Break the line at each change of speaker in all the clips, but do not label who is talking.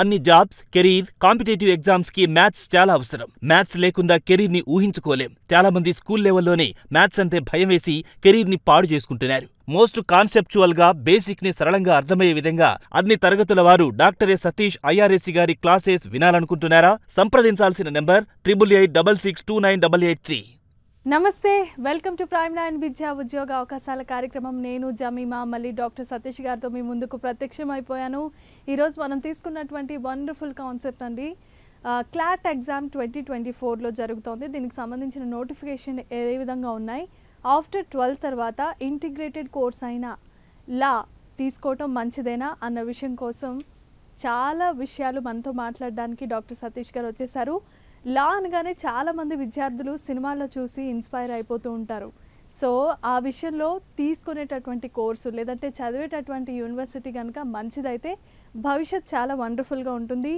అన్ని jobs career competitive exams కి maths చాలా అవసరం మ్యాథ్స్ లేకుండా కెరీర్ ని ఊహించుకోలేం చాలా మంది స్కూల్ లెవెల్లోనే మ్యాథ్స్ అంటే భయం వేసి కెరీర్ ని పాడు చేసుకుంటున్నారు మోస్ట్ కాన్సెప్చువల్ గా బేసిక్ ని సరళంగా అర్థమయ్యే విధంగా అన్ని తరగతుల వారు డాక్టర్ ఎ సతీష్ ఐఆర్ఎస్సి గారి క్లాసెస్ వినాలనుకుంటున్నారా సంప్రదించాల్సిన number triple eight double six two nine double eight three
నమస్తే వెల్కమ్ టు ప్రైమ్ లైన్ విద్యా ఉద్యోగ అవకాశాల కార్యక్రమం నేను జమీమా మళ్ళీ డాక్టర్ సతీష్ గారితో మీ ముందుకు ప్రత్యక్షం అయిపోయాను ఈరోజు మనం తీసుకున్నటువంటి వండర్ఫుల్ కాన్సెప్ట్ అండి క్లాట్ ఎగ్జామ్ ట్వంటీ ట్వంటీ ఫోర్లో జరుగుతోంది దీనికి సంబంధించిన నోటిఫికేషన్ ఏ విధంగా ఉన్నాయి ఆఫ్టర్ ట్వెల్వ్ తర్వాత ఇంటిగ్రేటెడ్ కోర్స్ అయిన లా తీసుకోవటం మంచిదేనా అన్న విషయం కోసం చాలా విషయాలు మనతో మాట్లాడడానికి డాక్టర్ సతీష్ గారు వచ్చేసారు లా అనగానే చాలామంది విద్యార్థులు సినిమాల్లో చూసి ఇన్స్పైర్ అయిపోతూ ఉంటారు సో ఆ విషయంలో తీసుకునేటటువంటి కోర్సు లేదంటే చదివేటటువంటి యూనివర్సిటీ కనుక మంచిదైతే భవిష్యత్ చాలా వండర్ఫుల్గా ఉంటుంది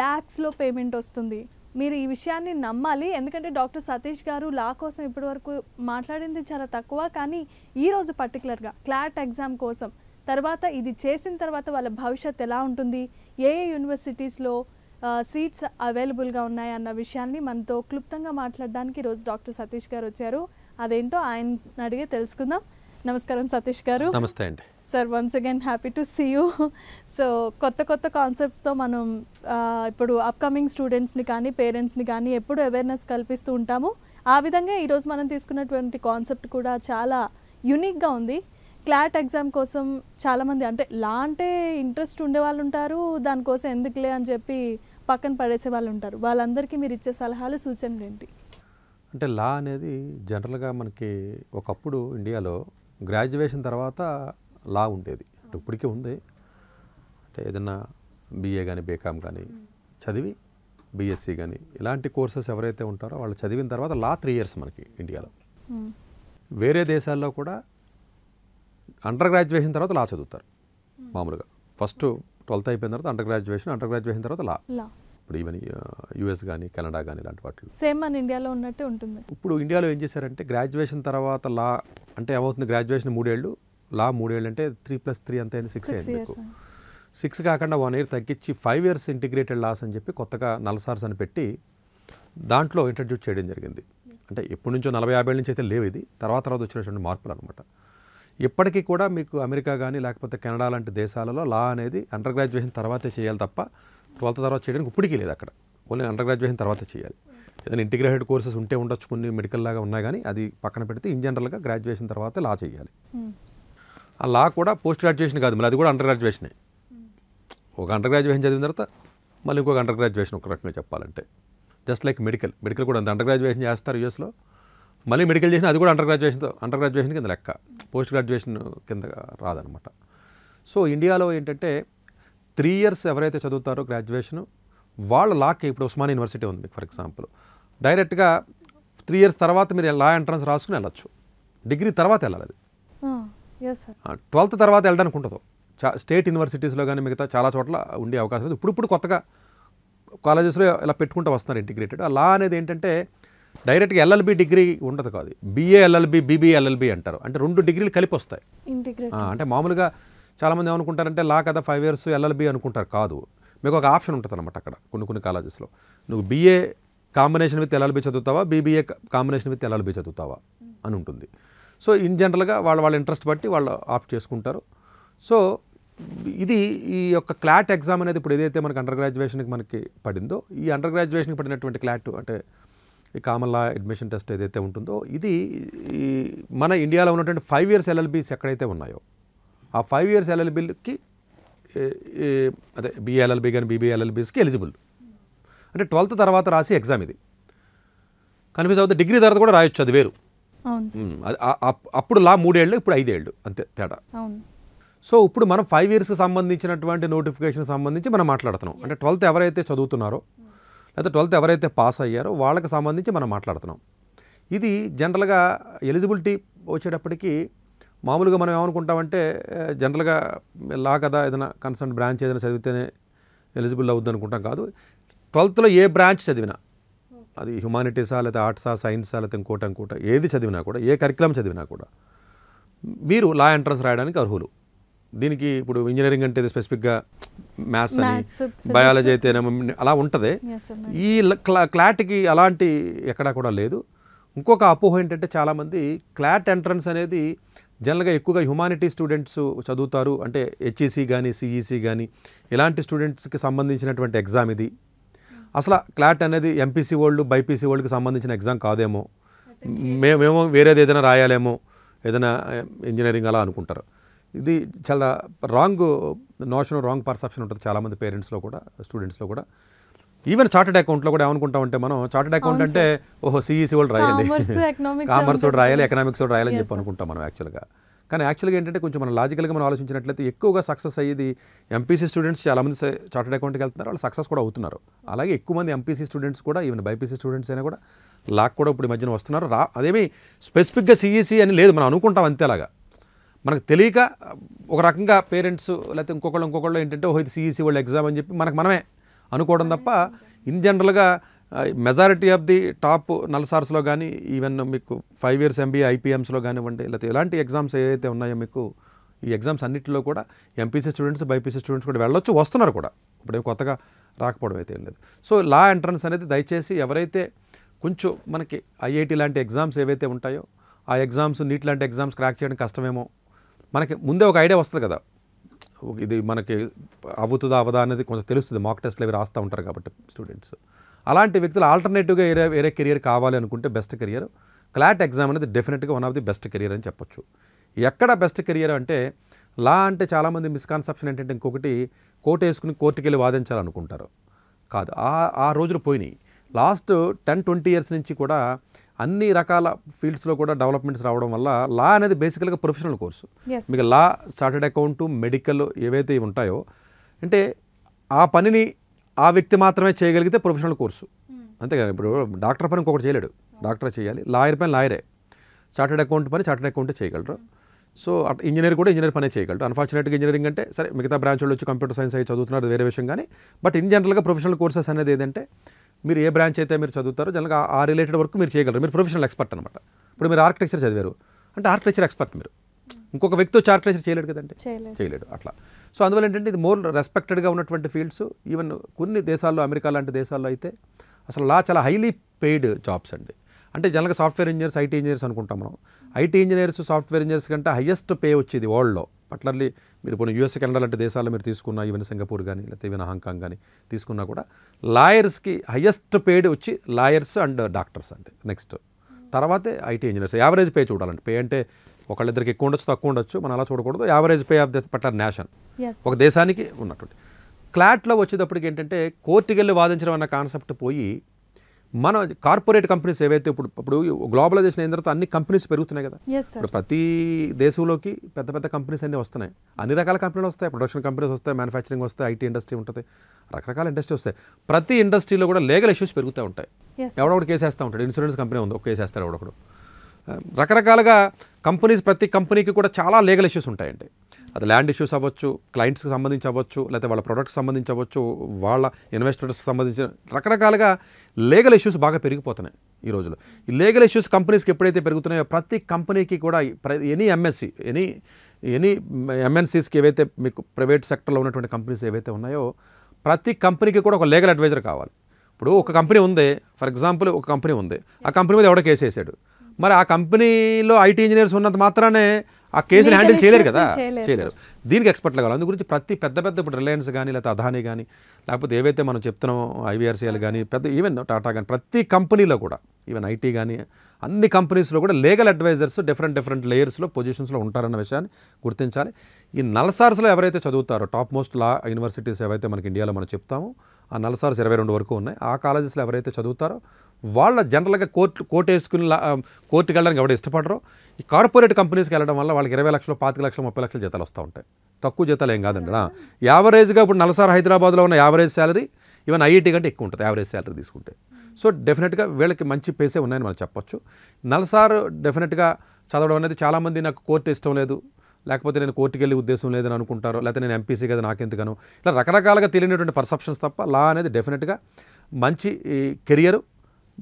ల్యాక్స్లో పేమెంట్ వస్తుంది మీరు ఈ విషయాన్ని నమ్మాలి ఎందుకంటే డాక్టర్ సతీష్ గారు లా కోసం ఇప్పటివరకు మాట్లాడింది చాలా తక్కువ కానీ ఈరోజు పర్టికులర్గా క్లాట్ ఎగ్జామ్ కోసం తర్వాత ఇది చేసిన తర్వాత వాళ్ళ భవిష్యత్ ఎలా ఉంటుంది ఏ ఏ యూనివర్సిటీస్లో సీట్స్ అవైలబుల్గా ఉన్నాయి అన్న విషయాన్ని మనతో క్లుప్తంగా మాట్లాడడానికి ఈరోజు డాక్టర్ సతీష్ గారు వచ్చారు అదేంటో ఆయన అడిగే తెలుసుకుందాం నమస్కారం సతీష్ గారు నమస్తే అండి sir once again happy to see you so కొత్త కొత్త కాన్సెప్ట్స్తో మనం ఇప్పుడు అప్కమింగ్ స్టూడెంట్స్ని కానీ పేరెంట్స్ని కానీ ఎప్పుడు అవేర్నెస్ కల్పిస్తూ ఉంటాము ఆ విధంగా ఈరోజు మనం తీసుకున్నటువంటి కాన్సెప్ట్ కూడా చాలా యునిక్గా ఉంది క్లాట్ ఎగ్జామ్ కోసం చాలామంది అంటే లా అంటే ఇంట్రెస్ట్ ఉండే వాళ్ళు ఉంటారు దానికోసం ఎందుకులే అని చెప్పి పక్కన పడేసే వాళ్ళు ఉంటారు వాళ్ళందరికీ మీరు ఇచ్చే సలహాలు సూచనలు ఏంటి
అంటే లా అనేది జనరల్గా మనకి ఒకప్పుడు ఇండియాలో గ్రాడ్యుయేషన్ తర్వాత లా ఉండేది అంటే ఇప్పటికే ఉంది అంటే ఏదైనా బీఏ కానీ బీకామ్ కానీ చదివి బీఎస్సీ కానీ ఇలాంటి కోర్సెస్ ఎవరైతే ఉంటారో వాళ్ళు చదివిన తర్వాత లా త్రీ ఇయర్స్ మనకి ఇండియాలో వేరే దేశాల్లో కూడా అండర్ గ్రాడ్యుయేషన్ తర్వాత లా చదువుతారు మామూలుగా ఫస్ట్ ట్వెల్త్ అయిపోయిన తర్వాత అండర్ గ్రాడ్యుయేషన్ అండర్ గ్రాడ్యుయేషన్ తర్వాత లా ఇప్పుడు ఈవెన్ యూఎస్ కానీ కెనడా కానీ ఇలాంటి వాటిలో
సేమ్ మన ఇండియాలో ఉన్నట్టే ఉంటుంది
ఇప్పుడు ఇండియాలో ఏం చేశారంటే గ్రాడ్యుయేషన్ తర్వాత లా అంటే ఏమవుతుంది గ్రాడ్యుయేషన్ మూడేళ్ళు లా మూడేళ్ళు అంటే త్రీ ప్లస్ త్రీ అంత అయింది సిక్స్ అయింది సిక్స్ కాకుండా వన్ ఇయర్ తగ్గించి ఫైవ్ ఇయర్స్ ఇంటిగ్రేటెడ్ లాస్ అని చెప్పి కొత్తగా నలసార్స్ అని పెట్టి దాంట్లో ఇంట్రడ్యూస్ చేయడం జరిగింది అంటే ఎప్పటి నుంచో నలభై యాభై నుంచి అయితే లేవు ఇది తర్వాత తర్వాత వచ్చినటువంటి మార్పులు అనమాట ఇప్పటికీ కూడా మీకు అమెరికా కానీ లేకపోతే కెనడా లాంటి దేశాలలో లా అనేది అండర్ గ్రాడ్యుయేషన్ తర్వాతే చేయాలి తప్ప ట్వెల్త్ తర్వాత చేయడానికి ఇప్పటికీ లేదు అక్కడ ఓన్లీ అండర్ గ్రాడ్యుయేషన్ తర్వాత చేయాలి ఏదైనా ఇంటిగ్రేటెడ్ కోర్సెస్ ఉంటే ఉండొచ్చు కొన్ని మెడికల్ లాగా ఉన్నా కానీ అది పక్కన పెడితే ఇన్ జనరల్గా గ్రాడ్యుయేషన్ తర్వాత లా చేయాలి ఆ లా కూడా పోస్ట్ గ్రాడ్యుయేషన్ కాదు మళ్ళీ అది కూడా అండర్ గ్రాడ్యుయేషనే ఒక అండర్ గ్రాడ్యుయేషన్ చదివిన తర్వాత మళ్ళీ ఇంకొక అండర్ గ్రాడ్యుయేషన్ ఒక రకంగా చెప్పాలంటే జస్ట్ లైక్ మెడికల్ మెడికల్ కూడా అంత అండర్ గ్రాడ్యుయేషన్ చేస్తారు యూఎస్లో మళ్ళీ మెడికల్ చేసిన అది కూడా అండర్ గ్రాడ్యుయేషన్తో అండర్ గ్రాడ్యుయేషన్ కింద లెక్క పోస్ట్ గ్రాడ్యుయేషన్ కింద రాదనమాట సో ఇండియాలో ఏంటంటే త్రీ ఇయర్స్ ఎవరైతే చదువుతారో గ్రాడ్యుయేషన్ వాళ్ళ లాక్ ఇప్పుడు ఉస్మాన్ యూనివర్సిటీ ఉంది మీకు ఫర్ ఎగ్జాంపుల్ డైరెక్ట్గా త్రీ ఇయర్స్ తర్వాత మీరు లా ఎంట్రన్స్ రాసుకుని వెళ్ళచ్చు డిగ్రీ తర్వాత వెళ్ళాలి అది ట్వెల్త్ తర్వాత వెళ్ళడానికి చా స్టేట్ యూనివర్సిటీస్లో కానీ మిగతా చాలా చోట్ల ఉండే అవకాశం ఉంది ఇప్పుడు ఇప్పుడు కొత్తగా కాలేజెస్లో ఇలా పెట్టుకుంటూ వస్తున్నారు ఇంటిగ్రేటెడ్ ఆ లా అనేది ఏంటంటే డైరెక్ట్గా ఎల్ఎల్బి డిగ్రీ ఉండదు కాదు బీఏ ఎల్ఎల్బి బీబీ ఎల్ఎల్బి అంటారు అంటే రెండు డిగ్రీలు కలిపి వస్తాయి అంటే మామూలుగా చాలామంది ఏమనుకుంటారంటే లా కదా ఫైవ్ ఇయర్స్ ఎల్ఎల్బి అనుకుంటారు కాదు మీకు ఒక ఆప్షన్ ఉంటుంది అనమాట అక్కడ కొన్ని కొన్ని కాలేజెస్లో నువ్వు బీఏ కాంబినేషన్ విత్ ఎల్ఎల్బి చదువుతావా బీబీఏ కాంబినేషన్ విత్ ఎల్ఎల్బి చదువుతావా అని ఉంటుంది సో ఇన్ జనరల్గా వాళ్ళ వాళ్ళ ఇంట్రెస్ట్ బట్టి వాళ్ళు ఆప్ట్ చేసుకుంటారు సో ఇది ఈ యొక్క క్లాట్ ఎగ్జామ్ అనేది ఇప్పుడు ఏదైతే మనకి అండర్ గ్రాడ్యుయేషన్కి మనకి పడిందో ఈ అండర్ గ్రాడ్యుయేషన్కి పడినటువంటి క్లాట్ అంటే ఈ కామన్ లా అడ్మిషన్ టెస్ట్ ఏదైతే ఉంటుందో ఇది ఈ మన ఇండియాలో ఉన్నటువంటి ఫైవ్ ఇయర్స్ ఎల్ఎల్బీస్ ఎక్కడైతే ఉన్నాయో ఆ ఫైవ్ ఇయర్స్ ఎల్ఎల్బీకి అదే బిఎల్ఎల్బీ కానీ బీబీఎల్ఎల్బీస్కి ఎలిజిబుల్ అంటే ట్వెల్త్ తర్వాత రాసి ఎగ్జామ్ ఇది కన్ఫ్యూజ్ అవుతుంది డిగ్రీ తర్వాత కూడా రాయొచ్చు అది వేరు అప్పుడు లా మూడేళ్ళు ఇప్పుడు ఐదేళ్ళు అంతే తేడా సో ఇప్పుడు మనం ఫైవ్ ఇయర్స్కి సంబంధించినటువంటి నోటిఫికేషన్ సంబంధించి మనం మాట్లాడుతున్నాం అంటే ట్వెల్త్ ఎవరైతే చదువుతున్నారో లేకపోతే ట్వెల్త్ ఎవరైతే పాస్ అయ్యారో వాళ్ళకి సంబంధించి మనం మాట్లాడుతున్నాం ఇది జనరల్గా ఎలిజిబిలిటీ వచ్చేటప్పటికి మామూలుగా మనం ఏమనుకుంటామంటే జనరల్గా లా కదా ఏదైనా కన్సర్న్ బ్రాంచ్ ఏదైనా చదివితేనే ఎలిజిబుల్ అవుద్ది అనుకుంటాం కాదు ట్వెల్త్లో ఏ బ్రాంచ్ చదివినా అది హ్యుమానిటీసా లేకపోతే ఆర్ట్సా సైన్సా లేకపోతే ఇంకోటి ఇంకోట ఏది చదివినా కూడా ఏ కరికులం చదివినా కూడా మీరు లా ఎంట్రన్స్ రాయడానికి అర్హులు దీనికి ఇప్పుడు ఇంజనీరింగ్ అంటే స్పెసిఫిక్గా మ్యాథ్స్ అని బయాలజీ అయితే అలా ఉంటుంది ఈ క్లాట్కి అలాంటి ఎక్కడా కూడా లేదు ఇంకొక అపోహ ఏంటంటే చాలామంది క్లాట్ ఎంట్రన్స్ అనేది జనరల్గా ఎక్కువగా హ్యుమానిటీ స్టూడెంట్స్ చదువుతారు అంటే హెచ్ఈసీ కానీ e సిఈసీ కానీ e ఇలాంటి స్టూడెంట్స్కి సంబంధించినటువంటి ఎగ్జామ్ ఇది అసలు క్లాట్ అనేది ఎంపీసీ వాళ్ళు బైపీసీ వాళ్ళకి సంబంధించిన ఎగ్జామ్ కాదేమో e మేమేమో వేరేది ఏదైనా రాయాలేమో ఏదైనా ఇంజనీరింగ్ అలా అనుకుంటారు ఇది చాలా రాంగ్ నోషన్ రాంగ్ పర్సెప్షన్ ఉంటుంది చాలామంది పేరెంట్స్లో కూడా స్టూడెంట్స్లో కూడా ఈవెన్ చార్టెడ్ అకౌంట్లో కూడా అంటే మనం చార్టెడ్ అకౌంట్ అంటే ఓహో సిఈసి వాళ్ళు e రాయాలి కామర్స్ వాడు రాయాలి ఎకనామిక్స్ వాడు రాయాలని చెప్పి అనుకుంటాం మనం యాక్చువల్గా కానీ యాక్చువల్గా ఏంటంటే కొంచెం మనం లాజికల్గా మనం ఆలోచించినట్లయితే ఎక్కువగా సక్సెస్ అయ్యేది ఎంపీసీ స్టూడెంట్స్ చాలామంది చార్టెడ్ అకౌంట్కి వెళ్తున్నారు వాళ్ళు సక్సెస్ కూడా అవుతున్నారు అలాగే ఎక్కువ మంది ఎంపీసీ స్టూడెంట్స్ కూడా ఈవెన్ బైపీసీ స్టూడెంట్స్ అయినా కూడా లాక్ కూడా ఇప్పుడు మధ్యన వస్తున్నారు రా అదేమి స్పెసిఫిక్గా సిఈసి అని లేదు మనం అనుకుంటాం అంతేలాగా మనకు తెలియక ఒక రకంగా పేరెంట్స్ లేకపోతే ఇంకొకళ్ళు ఇంకొకళ్ళు ఏంటంటే ఓహో ఇది సిఈసి e వాళ్ళు ఎగ్జామ్ అని చెప్పి మనకు మనమే అనుకోవడం తప్ప ఇన్ జనరల్గా మెజారిటీ ఆఫ్ ది టాప్ నల్సార్స్లో కానీ ఈవెన్ మీకు ఫైవ్ ఇయర్స్ ఎంబీఏ ఐపీఎంస్లో కానివ్వండి లేకపోతే ఎలాంటి ఎగ్జామ్స్ ఏవైతే ఉన్నాయో మీకు ఈ ఎగ్జామ్స్ అన్నింటిలో కూడా ఎంపీసీ స్టూడెంట్స్ బైపీసీ స్టూడెంట్స్ కూడా వెళ్ళొచ్చు వస్తున్నారు కూడా ఇప్పుడేం కొత్తగా రాకపోవడం అయితే లేదు సో లా ఎంట్రన్స్ అనేది దయచేసి ఎవరైతే కొంచెం మనకి ఐఐటి లాంటి ఎగ్జామ్స్ ఏవైతే ఉంటాయో ఆ ఎగ్జామ్స్ నీట్ లాంటి ఎగ్జామ్స్ క్రాక్ చేయడం కష్టమేమో మనకి ముందే ఒక ఐడియా వస్తుంది కదా ఇది మనకి అవుతుందా అవదా అనేది కొంచెం తెలుస్తుంది మాక్ టెస్ట్లు అవి రాస్తూ ఉంటారు కాబట్టి స్టూడెంట్స్ అలాంటి వ్యక్తులు ఆల్టర్నేటివ్గా ఏరే వేరే కెరియర్ కావాలి అనుకుంటే బెస్ట్ కెరియర్ క్లాట్ ఎగ్జామ్ అనేది డెఫినెట్గా one of the best career అని చెప్పొచ్చు ఎక్కడ బెస్ట్ కెరియర్ అంటే లా అంటే చాలామంది మిస్కాన్సెప్షన్ ఏంటంటే ఇంకొకటి కోర్టు వేసుకుని కోర్టుకి వెళ్ళి వాదించాలనుకుంటారు కాదు ఆ ఆ రోజులు పోయినాయి లాస్ట్ టెన్ ట్వంటీ ఇయర్స్ నుంచి కూడా అన్ని రకాల ఫీల్డ్స్లో కూడా డెవలప్మెంట్స్ రావడం వల్ల లా అనేది బేసికల్గా ప్రొఫెషనల్ కోర్సు మీకు లా చార్టెడ్ అకౌంట్ మెడికల్ ఏవైతే ఉంటాయో అంటే ఆ పనిని ఆ వ్యక్తి మాత్రమే చేయగలిగితే ప్రొఫెషనల్ కోర్సు hmm. అంతేకాదు ఇప్పుడు డాక్టర్ పని ఇంకొకటి చేయలేడు డాక్టర్ చేయాలి లాయర్ పని లాయరే చార్టెడ్ అకౌంట్ పని చార్టెడ్ అకౌంట్ చేయగలరు సో అట్ ఇంజనీర్ కూడా ఇంజనీర్ పనే చేయగలరు అన్ఫార్చునేట్గా ఇంజనీరింగ్ అంటే సరే మిగతా బ్రాంచ్లో వచ్చి కంప్యూటర్ సైన్స్ అవి చదువుతున్నారు వేరే విషయం కానీ బట్ ఇన్ జనరల్గా ప్రొఫెషనల్ కోర్సెస్ అనేది ఏదంటే మీరు ఏ బ్రాంచ్ అయితే మీరు చదువుతారో జనరల్గా ఆ రిలేటెడ్ వర్క్ మీరు చేయగలరు మీరు ప్రొఫెషనల్ ఎక్స్పర్ట్ అనమాట ఇప్పుడు మీరు ఆర్కిటెక్చర్ చదివారు అంటే ఆర్కిటెక్చర్ ఎక్స్పర్ట్ మీరు ఇంకొక వ్యక్తి వచ్చి ఆర్కిటెక్చర్ చేయలేడు కదండి చేయలేడు అట్లా సో అందువల్ల ఏంటంటే ఇది మోర్ రెస్పెక్టెడ్గా ఉన్నటువంటి ఫీల్డ్స్ ఈవెన్ కొన్ని దేశాల్లో అమెరికా లాంటి దేశాల్లో అయితే అసలు లా చాలా హైలీ పెయిడ్ జాబ్స్ అండి అంటే జనరల్గా సాఫ్ట్వేర్ ఇంజనీర్స్ ఐటీ ఇంజనీర్స్ అనుకుంటాం మనం ఐటీ ఇంజనీర్స్ సాఫ్ట్వేర్ ఇంజనీర్స్ కంటే హయ్యెస్ట్ పే వచ్చేది వరల్డ్లో పర్టికులర్లీ మీరు కొన్ని యూఎస్ కెనడా లాంటి దేశాల్లో మీరు తీసుకున్న ఈవెన్ సింగపూర్ కానీ లేకపోతే ఈవెన్ హాంకాంగ్ కానీ తీసుకున్నా కూడా లాయర్స్కి హయ్యెస్ట్ పేడ్ వచ్చి లాయర్స్ అండ్ డాక్టర్స్ అంటే నెక్స్ట్ తర్వాతే ఐటీ ఇంజనీర్స్ యావరేజ్ పే చూడాలంటే పే అంటే ఒకళ్ళిద్దరికి ఎక్కువ ఉండొచ్చు తక్కువ ఉండొచ్చు మనం అలా చూడకూడదు average pay of the particular nation ఒక దేశానికి ఉన్నటువంటి క్లాట్లో వచ్చేటప్పటికి ఏంటంటే కోర్టుకి వెళ్ళి వాదించడం అన్న కాన్సెప్ట్ పోయి మన కార్పొరేట్ కంపెనీస్ ఏవైతే ఇప్పుడు ఇప్పుడు గ్లోబలైజేషన్ అయిన తర్వాత అన్ని కంపెనీస్ పెరుగుతున్నాయి కదా ఇప్పుడు ప్రతి దేశంలోకి పెద్ద పెద్ద కంపెనీస్ అన్నీ వస్తున్నాయి అన్ని రకాల కంపెనీలు వస్తాయి ప్రొడక్షన్ కంపెనీస్ వస్తాయి మ్యానుఫ్యాక్చరింగ్ వస్తాయి ఐటీ ఇండస్ట్రీ ఉంటుంది రకరకాల ఇండస్ట్రీ వస్తాయి ప్రతి ఇండస్ట్రీలో కూడా లీగల్ ఇష్యూస్ పెరుగుతూ ఉంటాయి ఎవడొకడు కేసేస్తూ ఉంటాడు ఇన్సూరెన్స్ కంపెనీ ఉంది ఒక కేసేస్తాడు ఎవడొకడు రకరకాలుగా కంపెనీస్ ప్రతి కంపెనీకి కూడా చాలా లీగల్ ఇష్యూస్ ఉంటాయండి అది ల్యాండ్ ఇష్యూస్ అవ్వచ్చు క్లయింట్స్కి సంబంధించి అవ్వచ్చు లేకపోతే వాళ్ళ ప్రొడక్ట్స్ సంబంధించి అవ్వచ్చు వాళ్ళ ఇన్వెస్టర్స్కి సంబంధించిన రకరకాలుగా లీగల్ ఇష్యూస్ బాగా పెరిగిపోతున్నాయి ఈ రోజులో ఈ లీగల్ ఇష్యూస్ కంపెనీస్కి ఎప్పుడైతే పెరుగుతున్నాయో ప్రతి కంపెనీకి కూడా ఎనీ ఎంఎస్సి ఎనీ ఎనీ ఎంఎన్సీస్కి ఏవైతే మీకు ప్రైవేట్ సెక్టర్లో ఉన్నటువంటి కంపెనీస్ ఏవైతే ఉన్నాయో ప్రతి కంపెనీకి కూడా ఒక లీగల్ అడ్వైజర్ కావాలి ఇప్పుడు ఒక కంపెనీ ఉంది ఫర్ ఎగ్జాంపుల్ ఒక కంపెనీ ఉంది ఆ కంపెనీ మీద ఎవడో కేసు వేసాడు మరి ఆ కంపెనీలో ఐటీ ఇంజనీర్స్ ఉన్నంత మాత్రానే ఆ కేసుని హ్యాండిల్ చేయలేరు కదా చేయలేరు దీనికి ఎక్స్పర్ట్లు కావాలి అందు గురించి ప్రతి పెద్ద పెద్ద ఇప్పుడు రిలయన్స్ కానీ లేకపోతే అదానీ కానీ లేకపోతే ఏవైతే మనం చెప్తున్నామో ఐవీఆర్సీఎల్ కానీ పెద్ద ఈవెన్ టాటా కానీ ప్రతి కంపెనీలో కూడా ఈవెన్ ఐటీ కానీ అన్ని కంపెనీస్లో కూడా లీగల్ అడ్వైజర్స్ డిఫరెంట్ డిఫరెంట్ లేయర్స్లో పొజిషన్స్లో ఉంటారన్న విషయాన్ని గుర్తించాలి ఈ నల్సార్స్లో ఎవరైతే చదువుతారో టాప్ మోస్ట్ లా యూనివర్సిటీస్ ఏవైతే మనకి ఇండియాలో మనం చెప్తామో ఆ నలసార్స్ ఇరవై రెండు వరకు ఉన్నాయి ఆ కాలేజెస్లో ఎవరైతే చదువుతారో వాళ్ళ జనరల్గా కోర్టు కోర్టు వేసుకుని కోర్టుకి వెళ్ళడానికి ఎవరు ఇష్టపడరు ఈ కార్పొరేట్ కంపెనీస్కి వెళ్ళడం వల్ల వాళ్ళకి ఇరవై లక్షలు పాతిక లక్షలు ముప్పై లక్షలు జీతాలు వస్తూ ఉంటాయి తక్కువ జీతాలు ఏం కాదండి యావరేజ్గా ఇప్పుడు నలసార్ హైదరాబాద్లో ఉన్న యావరేజ్ శాలరీ ఈవెన్ ఐఐటీ కంటే ఎక్కువ ఉంటుంది యావరేజ్ శాలరీ తీసుకుంటే సో డెఫినెట్గా వీళ్ళకి మంచి పేసే ఉన్నాయని మనం చెప్పొచ్చు నలసార్ డెఫినెట్గా చదవడం అనేది చాలామంది నాకు కోర్టు ఇష్టం లేదు లేకపోతే నేను కోర్టుకి వెళ్ళి ఉద్దేశం లేదని అనుకుంటారు లేకపోతే నేను ఎంపీసీ కదా నాకెందుకను ఇలా రకరకాలుగా తెలియనటువంటి పర్సెప్షన్స్ తప్ప లా అనేది డెఫినెట్గా మంచి కెరియర్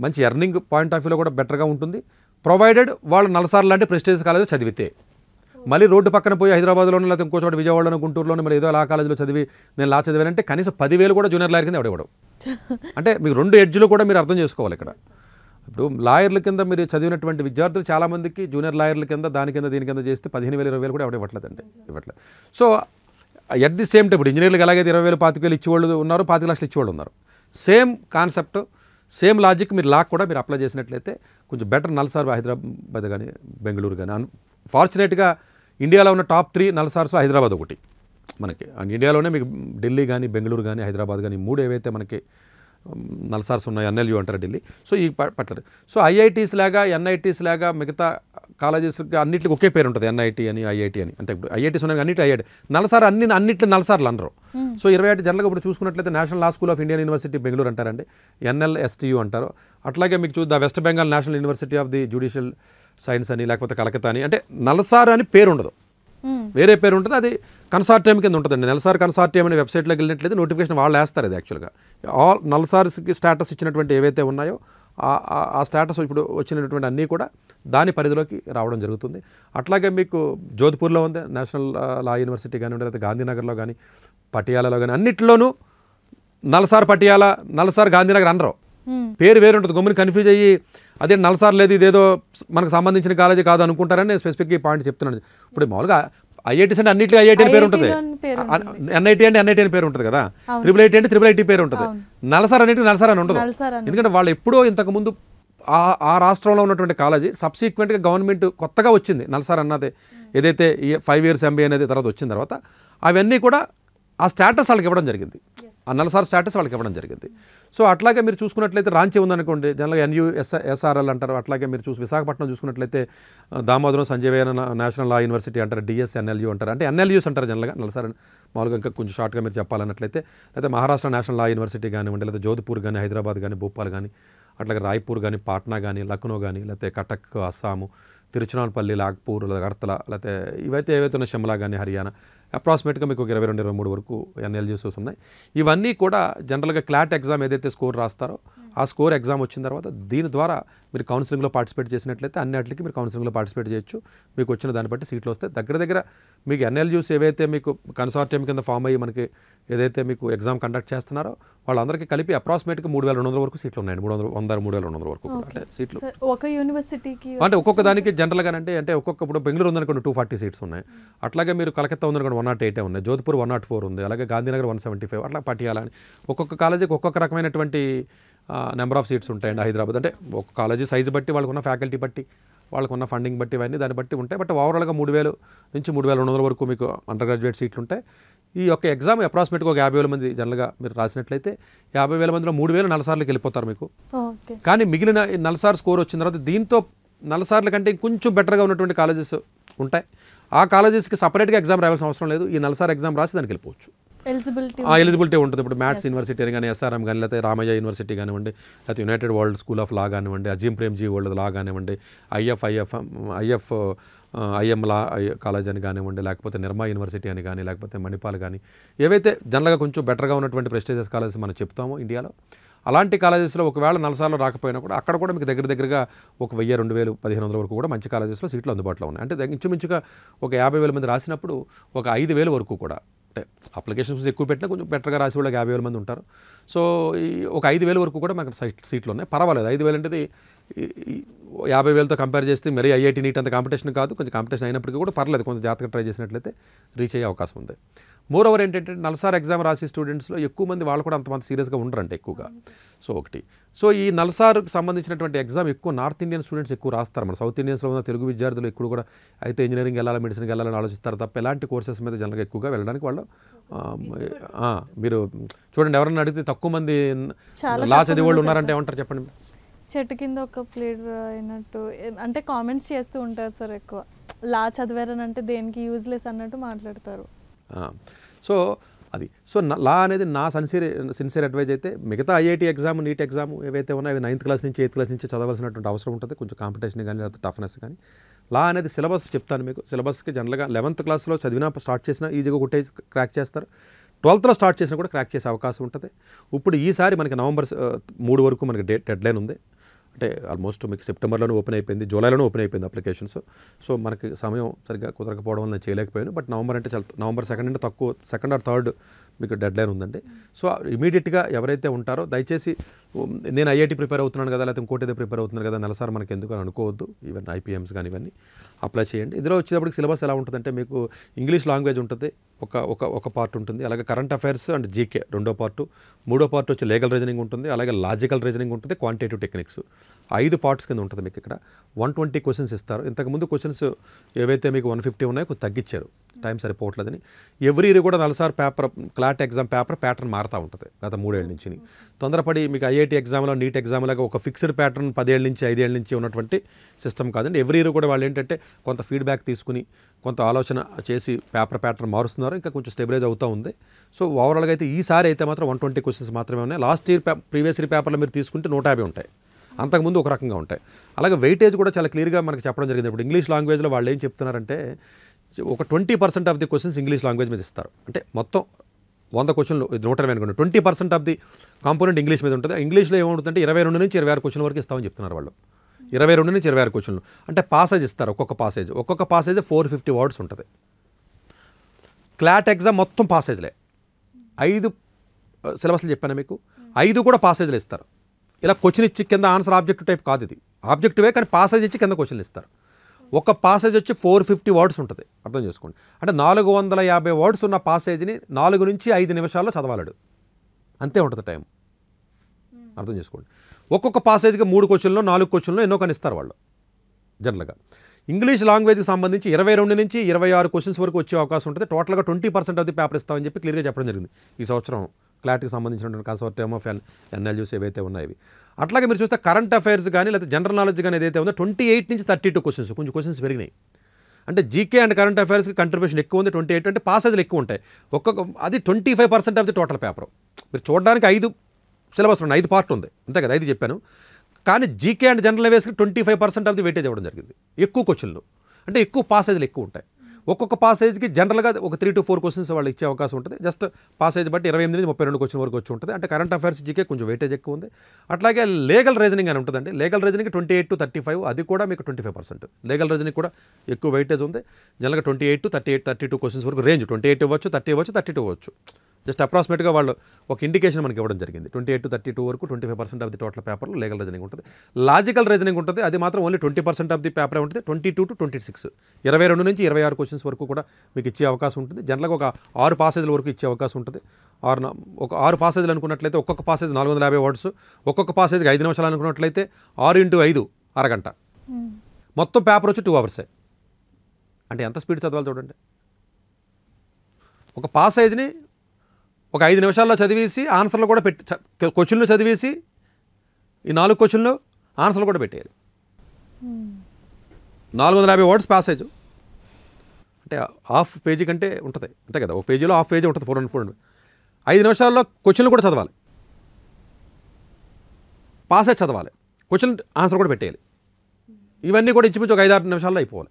మంచి ఎర్నింగ్ పాయింట్ ఆఫ్ వ్యూలో కూడా బెటర్గా ఉంటుంది ప్రొవైడెడ్ వాళ్ళు నలసార్ లాంటి ప్రెస్టేజ్ కాలేజ్లో చదివితే మళ్ళీ రోడ్డు పక్కన పోయి హైదరాబాద్లో లేకపోతే ఇంకో చోట విజయవాడలోనే గుంటూరులోనే మళ్ళీ ఏదో లా కాలేజీలో చదివి నేను లా చదివానంటే కనీసం పదివేలు కూడా జూనియర్ లాయర్ కింద ఎవడవడం అంటే మీకు రెండు ఎడ్జ్లు కూడా మీరు అర్థం చేసుకోవాలి ఇక్కడ ఇప్పుడు లాయర్ల కింద మీరు చదివినటువంటి విద్యార్థులు చాలామందికి జూనియర్ లాయర్ల కింద దాని కింద దీని కింద చేస్తే పదిహేను వేలు ఇరవై వేలు కూడా ఎవడ ఇవ్వట్లేదండి ఇవ్వట్లేదు so at the same time ఇప్పుడు ఇంజనీర్లకు ఎలాగైతే ఇరవై వేలు పాతిక వేలు ఇచ్చేవాళ్ళు ఉన్నారు పాతిక లక్షలు ఇచ్చేవాళ్ళు ఉన్నారు సేమ్ కాన్సెప్ట్ సేమ్ లాజిక్ మీరు లాక్ కూడా మీరు అప్లై చేసినట్లయితే కొంచెం బెటర్ నల్సార్ హైదరాబాద్ కానీ బెంగళూరు కానీ ఫార్చునేట్గా ఇండియాలో ఉన్న టాప్ త్రీ నల్సార్స్ హైదరాబాద్ ఒకటి మనకి అండ్ ఇండియాలోనే మీకు ఢిల్లీ కానీ బెంగళూరు కానీ హైదరాబాద్ కానీ మూడు ఏవైతే మనకి నల్సార్స్ ఉన్నాయి ఎన్ఎల్యూ అంటారు ఢిల్లీ సో ఈ పట్టలేదు సో ఐఐటీస్ లాగా ఎన్ఐటీస్ లాగా మిగతా కాలేజెస్కి అన్నింటికి ఒకే పేరు ఉంటుంది ఎన్ఐటి అని ఐఐటి అని అంటే ఇప్పుడు ఐఐటీస్ ఉన్నాయి అన్నిటి ఐఐటి నలసారి అన్ని అన్నింటిని నలసార్లు అనరు సో ఇరవై ఐదు జనరల్గా ఇప్పుడు చూసుకున్నట్లయితే National Law School of Indian University Bengaluru అంటారండి ఎన్ఎల్ఎస్టియు అంటారు అట్లాగే మీకు చూద్దాం West Bengal National University of the Judicial Science అని లేకపోతే కలకత్తా అని అంటే నలసారు అని పేరు ఉండదు వేరే పేరు ఉంటుంది అది కన్సార్టియం కింద ఉంటుందండి నెలసారి కన్సార్టియం అనే వెబ్సైట్లోకి వెళ్ళినట్లయితే నోటిఫికేషన్ వాళ్ళు వేస్తారు అది యాక్చువల్గా ఆల్ నలసారికి స్టేటస్ ఇచ్చినటువంటి ఏవైతే ఉన్నాయో ఆ స్టేటస్ ఇప్పుడు వచ్చినటువంటి అన్నీ కూడా దాని పరిధిలోకి రావడం జరుగుతుంది అట్లాగే మీకు జోధ్పూర్లో ఉంది నేషనల్ లా యూనివర్సిటీ కానివ్వండి లేకపోతే గాంధీనగర్లో కానీ పటియాలలో కానీ అన్నిట్లోనూ నలసార్ పటియాల నలసార్ గాంధీనగర్ అనరు పేరు వేరు ఉంటుంది గమ్ముని కన్ఫ్యూజ్ అయ్యి అదే నలసార్ లేదు ఇదేదో మనకు సంబంధించిన కాలేజీ కాదు అనుకుంటారని స్పెసిఫిక్ ఈ పాయింట్ చెప్తున్నాను ఇప్పుడు మామూలుగా ఐఐటీస్ అంటే అన్నింటిలో ఐఐటీ అని పేరు ఉంటుంది ఎన్ఐటి అంటే ఎన్ఐటి అని పేరు ఉంటుంది కదా త్రిబుల్ ఐటీ అంటే త్రిబుల్ ఐటీ పేరు ఉంటుంది నలసార్ అన్నిటికీ నలసార్ అని ఉండదు ఎందుకంటే వాళ్ళు ఎప్పుడో ఇంతకుముందు ఆ రాష్ట్రంలో ఉన్నటువంటి కాలేజీ సబ్సీక్వెంట్గా గవర్నమెంట్ కొత్తగా వచ్చింది నల్సార్ అన్నది ఏదైతే ఫైవ్ ఇయర్స్ ఎంబీ అనేది తర్వాత వచ్చిన తర్వాత అవన్నీ కూడా ఆ స్టేటస్ వాళ్ళకి ఇవ్వడం జరిగింది ఆ నలసార్ స్టేటస్ వాళ్ళకి ఇవ్వడం జరిగింది సో అట్లాగే మీరు చూసుకున్నట్లయితే రాంచీ ఉందనుకోండి జనరల్గా ఎన్యూ ఎస్ఎస్ఆర్ఎల్ ఎస్ఆర్ఎల్ అంటారు అట్లాగే మీరు చూసి విశాఖపట్నం చూసుకున్నట్లయితే Damodaram Sanjivayya National Law University అంటారు డిఎస్ ఎన్ఎల్యూ అంటారు అంటే ఎన్ఎల్యూస్ అంటారు జనరల్గా నలసార్ మామూలుగా ఇంకా కొంచెం షార్ట్గా మీరు చెప్పాలన్నట్లయితే అయితే మహారాష్ట్ర నేషనల్ లా యూనివర్సిటీ కానివ్వండి లేదా జోధ్పూర్ కానీ హైదరాబాద్ కానీ భోపాల్ కానీ అట్లాగే రాయ్పూర్ కానీ పాట్నా కానీ లక్నో కానీ లేకపోతే కటక్ అస్సాము తిరుచునాపల్లి లాగ్పూర్ అర్తల లేకపోతే ఇవైతే ఏవైతే ఉన్న షిమ్లా కానీ హర్యానా అప్రాక్సిమేట్గా మీకు ఒక ఇరవై రెండు ఇరవై మూడు వరకు ఎన్ఎల్జీస్ ఉన్నాయి ఇవన్నీ కూడా జనరల్గా క్లాట్ ఎగ్జామ్ ఏదైతే స్కోర్ రాస్తారో ఆ స్కోర్ ఎగ్జామ్ వచ్చిన తర్వాత దీని ద్వారా మీరు కౌన్సిలింగ్లో పార్టిసిపేట్ చేసినట్లయితే అన్ని అట్లకి మీరు కౌన్సిలింగ్లో పార్టిసిపేట్ చేయొచ్చు మీకు వచ్చిన దాన్ని బట్టి సీట్లు వస్తే దగ్గర దగ్గర మీకు ఎన్ఎల్యూస్ ఏవైతే మీకు కన్సార్టియం కింద ఫామ్ అయ్యి మనకి ఏదైతే మీకు ఎగ్జామ్ కండక్ట్ చేస్తున్నారో వాళ్ళందరికీ కలిపి అప్రాక్సిమేట్గా మూడు వేల రెండు వందల వరకు సీట్లు ఉన్నాయి మూడు వందల వందల మూడు వేల రెండు వందల వరకు అంటే సీట్లు
ఒక యూనివర్సిటీకి అంటే ఒక్కొక్క దానికి
జనరల్గా అంటే అంటే ఒక్కొక్క ఇప్పుడు బెంగళూరు ఉందనుకోండి టూ ఫార్టీ సీట్స్ ఉన్నాయి అట్లాగే మీరు కలకత్తా ఉందనుకోండి వన్ నాట్ ఎయిటే ఉన్నాయి జోధ్పూర్ వన్ నాట్ ఫోర్ ఉంది అలాగే గాంధీనగర్ వన్ సెవెంటీ ఫైవ్ అట్లా పట్టియాలని ఒక్కొక్క కాలేజీకి ఒక్కొక్క రకమైనటువంటి నెంబర్ ఆఫ్ సీట్స్ ఉంటాయండి హైదరాబాద్ అంటే ఒక కాలేజీ సైజు బట్టి వాళ్ళకున్న ఫ్యాకల్టీ బట్టి వాళ్ళకున్న ఫండింగ్ బట్టి ఇవన్నీ దాన్ని బట్టి ఉంటాయి బట్ ఓవరాల్గా మూడు వేలు నుంచి మూడు వేల రెండు వందల వరకు మీకు అండర్ గ్రాడ్యుయేట్ సీట్లు ఉంటాయి ఈ యొక్క ఎగ్జామ్ అప్రాక్సిమేట్గా ఒక యాభై వేల మంది జనరల్గా మీరు రాసినట్లయితే యాభై వేల మందిలో మూడు వేలు నలసార్లకి వెళ్ళిపోతారు మీకు కానీ మిగిలిన నలసార్ స్కోర్ వచ్చిన తర్వాత దీంతో నలసార్ల కంటే కొంచెం బెటర్గా ఉన్నటువంటి కాలేజెస్ ఉంటాయి ఆ కాలేజెస్కి సపరేట్గా ఎగ్జామ్ రావాల్సిన అవసరం లేదు ఈ నలసార్ ఎగ్జామ్ రాసి దానికి వెళ్ళిపోవచ్చు ఆ ఎలిజిబిలిటీ ఉంటుంది ఇప్పుడు మ్యాథ్స్ యూనివర్సిటీ అని కానీ ఎస్ఆర్ఎం కానీ లేకపోతే రామయ్య యూనివర్సిటీ కానివ్వండి లేకపోతే United World School of Law కానివ్వండి అజీం ప్రేమ్జీ వరల్డ్ లా కానివ్వండి IF IF IF IM law college అని కానివ్వండి లేకపోతే నిర్మా యూనివర్సిటీ అని కానీ లేకపోతే మణిపాల్ కానీ ఏవైతే జనరల్గా కొంచెం బెటర్గా ఉన్నటువంటి ప్రెస్టేజియస్ కాలేజెస్ మనం చెప్తాము ఇండియాలో అలాంటి కాలేజెస్లో ఒకవేళ నలసార్లు రాకపోయినా కూడా అక్కడ కూడా మీకు దగ్గర దగ్గరగా ఒక వెయ్యి రెండు వేలు పదిహేను వందల వరకు కూడా మంచి కాలేజెస్లో సీట్లు అందుబాటులో ఉన్నాయి అంటే ఇంచుమించుగా ఒక యాభై వేల మంది రాసినప్పుడు ఒక ఐదు వేల వరకు కూడా అప్లికేషన్స్ ఎక్కువ పెట్టినా కొంచెం బెటర్గా రాసి వాళ్ళకి యాభై వేల మంది ఉంటారు సో ఒక ఐదు వేల వరకు కూడా సైట్ సీట్లు ఉన్నాయి పర్వాలేదు ఐదు వేలు అంటే యాభై వేలతో కంపేర్ చేస్తే మరీ ఐఐటి నీట్ అంత కాంపిటీషన్ కాదు కొంచెం కాంపిటీషన్ అయినప్పటికీ కూడా పర్లేదు కొంచెం జాగ్రత్తగా ట్రై చేసినట్లయితే రీచ్ అయ్యే అవకాశం ఉంది మోర్ ఓవర్ ఏంటంటే నల్సార్ ఎగ్జామ్ రాసే స్టూడెంట్స్లో ఎక్కువ మంది వాళ్ళు కూడా అంతమంది సీరియస్గా అంటే ఎక్కువగా సో ఒకటి సో ఈ నల్సార్కి సంబంధించినటువంటి ఎగ్జామ్ ఎక్కువ నార్త్ ఇండియన్ స్టూడెంట్స్ ఎక్కువ రాస్తారు మన సౌత్ ఇండియన్స్లో ఉన్న తెలుగు విద్యార్థులు ఎక్కువ కూడా అయితే ఇంజనీరింగ్ వెళ్ళాలి మెడిసిన్కి వెళ్ళాలని ఆలోచిస్తారు తప్ప ఎలాంటి కోర్సెస్ మీద జనరల్గా ఎక్కువగా వెళ్ళడానికి వాళ్ళు మీరు చూడండి ఎవరన్నా అడిగితే తక్కువ మంది లా చదివే వాళ్ళు ఉన్నారంటే ఏమంటారు చెప్పండి
చెట్టు కింద ఒక ప్లేట్ అయినట్టు అంటే కామెంట్స్ చేస్తూ ఉంటారు సార్ ఎక్కువ లా అంటే దేనికి యూజ్లెస్ అన్నట్టు మాట్లాడతారు
సో అది సో లా అనేది నా సిన్సియర్ సిన్సియర్ అడ్వైజ్ అయితే మిగతా ఐఐటి ఎగ్జామ్ నీట్ ఎగ్జామ్ ఏవైతే ఉన్నాయో అవి నైన్త్ క్లాస్ నుంచి ఎయిత్ క్లాస్ నుంచి చదవాల్సినటువంటి అవసరం ఉంటుంది కొంచెం కాంపిటీషన్ కానీ లేకపోతే టఫ్నెస్ కానీ లా అనేది సిలబస్ చెప్తాను మీకు సిలబస్కి జనరల్గా లెవెంత్ క్లాస్లో చదివినా స్టార్ట్ చేసినా ఈజీగా కొట్టే క్రాక్ చేస్తారు ట్వెల్త్లో స్టార్ట్ చేసినా కూడా క్రాక్ చేసే అవకాశం ఉంటుంది ఇప్పుడు ఈసారి మనకి నవంబర్ మూడు వరకు మనకి డేట్ డెడ్ లైన్ ఉంది అంటే ఆల్మోస్ట్ మీకు సెప్టెంబర్లోనే ఓపెన్ అయిపోయింది జూలైలోనే ఓపెన్ అయిపోయింది అప్లికేషన్స్ సో మనకి సమయం సరిగ్గా కుదరకపోవడం వల్ల నేను చేయలేకపోయాను బట్ నవంబర్ అంటే చాలా నవంబర్ సెకండ్ అంటే తక్కువ సెకండ్ ఆర్ థర్డ్ మీకు డెడ్ లైన్ ఉందండి సో ఇమీడియట్గా ఎవరైతే ఉంటారో దయచేసి నేను ఐఐటి ప్రిపేర్ అవుతున్నాను కదా లేకపోతే ఇంకోటి ఏదో ప్రిపేర్ అవుతున్నాను కదా నెలసారి మనకి ఎందుకు అని అనుకోవద్దు ఈవెన్ ఐపీఎంస్ కానీ ఇవన్నీ అప్లై చేయండి ఇందులో వచ్చేటప్పటికి సిలబస్ ఎలా ఉంటుందంటే మీకు ఇంగ్లీష్ లాంగ్వేజ్ ఉంటుంది ఒక ఒక ఒక పార్ట్ ఉంటుంది అలాగే కరెంట్ అఫైర్స్ అండ్ జీకే రెండో పార్టు మూడో పార్ట్ వచ్చి లీగల్ రీజనింగ్ ఉంటుంది అలాగే లాజికల్ రీజనింగ్ ఉంటుంది క్వాంటిటేటివ్ టెక్నిక్స్ ఐదు పార్ట్స్ కింద ఉంటుంది మీకు ఇక్కడ వన్ ట్వంటీ క్వశ్చన్స్ ఇస్తారు ఇంతకుముందు క్వశ్చన్స్ ఏవైతే మీకు వన్ ఫిఫ్టీ ఉన్నాయో తగ్గించారు టైం సరిపోవట్లేదని ఎవ్రీ ఇయర్ కూడా నలసారి paper class CLAT exam paper pattern మారుతూ ఉంటుంది గత మూడేళ్ళ నుంచి తొందరపడి మీకు ఐఐటి ఎగ్జామ్లో నీట్ ఎగ్జామ్లాగా ఒక ఫిక్స్డ్ ప్యాటర్న్ పదేళ్ళ నుంచి ఐదేళ్ళ నుంచి ఉన్నటువంటి సిస్టమ్ కాదండి ఎవ్రీ ఇయర్ కూడా వాళ్ళు ఏంటంటే కొంత ఫీడ్బ్యాక్ తీసుకుని కొంత ఆలోచన చేసి పేపర్ ప్యాటర్న్ మారుస్తున్నారు ఇంకా కొంచెం స్టెబిలైజ్ అవుతూ ఉంది సో ఓవరాల్గా అయితే ఈసారి అయితే మాత్రం వన్ ట్వంటీ క్వశ్చన్స్ మాత్రమే ఉన్నాయి లాస్ట్ ఇయర్ ప్రీవియస్ ఇయర్ పేపర్లో మీరు తీసుకుంటే నూట యాభై ఉంటాయి అంతకుముందు ఒక రకంగా ఉంటాయి అలాగే వెయిటేజ్ కూడా చాలా క్లియర్గా మనకి చెప్పడం జరిగింది ఇప్పుడు ఇంగ్లీష్ లాంగ్వేజ్లో వాళ్ళు ఏం చెప్తున్నారంటే ఒక twenty percent of the questions English language మీద ఇస్తారు అంటే మొత్తం వంద క్వశ్చన్లు నూట ఇరవై అనుకోండి twenty percent of the component English మీద ఉంటుంది ఇంగ్లీష్లో ఏమవుతుందంటే ఇరవై రెండు నుంచి ఇరవై ఆరు క్వశ్చన్ వరకు ఇస్తామని చెప్తున్నారు వాళ్ళు ఇరవై రెండు నుంచి ఇరవై ఆరు క్వశ్చన్లు అంటే పాసేజ్ ఇస్తారు ఒక్కొక్క పాసేజ్ ఒక్కొక్క పాసేజ్ ఫోర్ ఫిఫ్టీ వర్డ్స్ ఉంటుంది క్లాట్ ఎగ్జామ్ మొత్తం పాసేజ్లే ఐదు సిలబస్లు చెప్పాను మీకు ఐదు కూడా పాసేజ్లు ఇస్తారు ఇలా క్వశ్చన్ ఇచ్చి కింద ఆన్సర్ ఆబ్జెక్ట్ టైప్ కాదు ఇది ఆబ్జెక్టివే కానీ పాసేజ్ ఇచ్చి కింద క్వశ్చన్లు ఇస్తారు ఒక పాసేజ్ వచ్చి ఫోర్ ఫిఫ్టీ వర్డ్స్ ఉంటుంది అర్థం చేసుకోండి అంటే నాలుగు వందల యాభై వర్డ్స్ ఉన్న పాసేజ్ని నాలుగు నుంచి ఐదు నిమిషాల్లో చదవాలడు అంతే ఉంటుంది టైం hmm. అర్థం చేసుకోండి ఒక్కొక్క పాసేజ్కి మూడు క్వశ్చన్లో నాలుగు క్వశ్చన్లో ఎన్నో కానీ ఇస్తారు వాళ్ళు జనరల్గా ఇంగ్లీష్ లాంగ్వేజ్కి సంబంధించి ఇరవై రెండు నుంచి ఇరవై ఆరు క్వశ్చన్స్ వరకు వచ్చే అవకాశం ఉంటుంది టోటల్గా ట్వంటీ పర్సెంట్ అది పేపర్ ఇస్తామని చెప్పి క్లియర్గా చెప్పడం జరిగింది ఈ సంవత్సరం క్లాట్కి సంబంధించినటువంటి కన్సర్ట్ ఆఫ్ ఎన్ఎల్యూస్ ఏవైతే ఉన్నాయో అట్లాగే మీరు చూస్తే కరెంట్ అఫైర్స్ కానీ లేకపోతే జనరల్ నాలెడ్జ్ కానీ ఏదైతే ఉందో ట్వంటీ ఎయిట్ నుంచి థర్టీ టూ క్వశ్చన్స్ కొంచెం క్వశ్చన్స్ పెరిగినాయి అంటే జీకే అండ్ కరెంట్ అఫైర్స్కి కంట్రిబ్యూషన్ ఎక్కువ ఉంది ట్వంటీ ఎయిట్ అంటే పాసేజ్లు ఎక్కువ ఉంటాయి ఒక్కొక్క అది twenty five percent of the total paper మీరు చూడడానికి ఐదు సిలబస్ ఉన్నాయి ఐదు పార్ట్ ఉంది అంతే కదా ఐదు చెప్పాను కానీ జీకే అండ్ జనరల్ అఫైర్స్కి twenty five percent of the weightage ఇవ్వడం జరిగింది ఎక్కువ క్వశ్చన్లు అంటే ఎక్కువ పాసేజ్లు ఎక్కువ ఉంటాయి ఒక్కొక్క పాసేజ్కి జనరల్గా ఒక త్రీ టు ఫోర్ క్వశ్చన్స్ వాళ్ళు ఇచ్చే అవకాశం ఉంటుంది జస్ట్ పాసేజ్ బట్టి ఇరవై ఎనిమిది నుంచి ముప్పై రెండు క్వశ్చన్ వరకు వచ్చి ఉంటుంది అంటే కరెంట్ అఫైర్స్ జీకే కొంచెం వెయిటేజ్ ఎక్కువ ఉంది అట్లాగే లీగల్ రీజనింగ్ అని ఉంటుందండి legal reasoning twenty eight to thirty five అది కూడా మీకు twenty five percent legal reasoning కూడా ఎక్కువ వెయిటేజ్ ఉంది జనరల్గా twenty eight to thirty eight thirty two questions వరకు రేంజ్ ట్వంటీ ఎయిట్ ఇవ్వచ్చు థర్టీ ఇవ్వచ్చు థర్టీ టూ ఇవ్వచ్చు జస్ట్ అప్రాక్సిమేట్గా వాళ్ళు ఒక ఇండికేషన్ మనకి ఇవ్వడం జరిగింది twenty eight to thirty two వరకు twenty five percent of the total పేపర్లో లీగల్ రీజనింగ్ ఉంటుంది లాజికల్ రీజనింగ్ ఉంటుంది అది మాత్రం only twenty percent of the పేపరే ఉంటుంది twenty two to twenty six ఇరవై రెండు నుంచి ఇరవై ఆరు క్వశ్చన్స్ వరకు కూడా మీకు ఇచ్చే అవకాశం ఉంటుంది జనరల్గా ఒక ఆరు పాసేజ్ల వరకు ఇచ్చే అవకాశం ఉంటుంది ఆరు ఒక ఆరు పాసేజ్లు అనుకున్నట్లయితే ఒక్కొక్క పాసేజ్ నాలుగు వందల యాభై వర్డ్స్ ఒక్కొక్క పాసేజ్కి ఐదు నిమిషాలు అనుకున్నట్లయితే ఆరు ఇంటూ ఐదు అరగంట మొత్తం పేపర్ వచ్చి టూ అవర్సే అంటే ఎంత స్పీడ్ చదవాలి చూడండి ఒక పాసేజ్ని ఒక ఐదు నిమిషాల్లో చదివేసి ఆన్సర్లు కూడా పెట్టి క్వశ్చన్లు చదివేసి ఈ నాలుగు క్వశ్చన్లు ఆన్సర్లు కూడా పెట్టేయాలి నాలుగు వందల యాభై వర్డ్స్ ప్యాసేజ్ అంటే హాఫ్ పేజీ కంటే ఉంటుంది అంతే కదా ఒక పేజీలో హాఫ్ పేజీ ఉంటుంది ఫోర్ హండ్రెడ్ ఫోర్ హండ్రెడ్ ఐదు నిమిషాల్లో క్వశ్చన్లు కూడా చదవాలి పాసేజ్ చదవాలి క్వశ్చన్ ఆన్సర్ కూడా పెట్టేయాలి ఇవన్నీ కూడా ఇచ్చిపించి ఒక ఐదారు నిమిషాల్లో అయిపోవాలి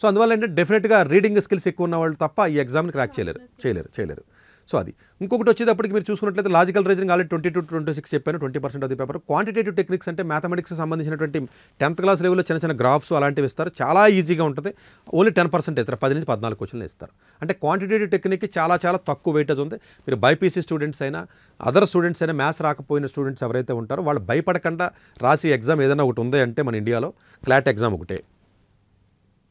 సో అందువల్ల ఏంటంటే డెఫినెట్గా రీడింగ్ స్కిల్స్ ఎక్కువ ఉన్న వాళ్ళు తప్ప ఈ ఎగ్జామ్ని క్రాక్ చేయలేరు చేయలేరు చేయలేరు సో అది ఇంకొకటి వచ్చేటప్పటికి మీరు చూసుకున్నట్లయితే logical reasoning already twenty to twenty six చెప్పాను ట్వంటీ పర్సెంట్ అది పేపర్ క్వాంటిటేటివ్ టెక్నిక్స్ అంటే మ్యాథమెటిక్స్ సంబంధించినటువంటి టెన్త్ క్లాస్ లెవెల్లో చిన్న చిన్న గ్రాఫ్స్ అలాంటివి ఇస్తారు చాలా ఈజీగా ఉంటుంది ఓన్లీ టెన్ పర్సెంట్ ఇస్తారు పది నుంచి పద్నాలుగు క్వశ్చన్లు ఇస్తారు అంటే క్వాంటిటేటివ్ టెక్నిక్కి చాలా చాలా తక్కువ వెయిటేజ్ ఉంది మీరు బైపీసీ స్టూడెంట్స్ అయినా అదర్ స్టూడెంట్స్ అయినా మ్యాథ్స్ రాకపోయిన స్టూడెంట్స్ ఎవరైతే ఉంటారో వాళ్ళు భయపడకుండా రాసి ఎగ్జామ్ ఏదైనా ఒకటి ఉంది అంటే మన ఇండియాలో క్లాట్ ఎగ్జామ్ ఒకటే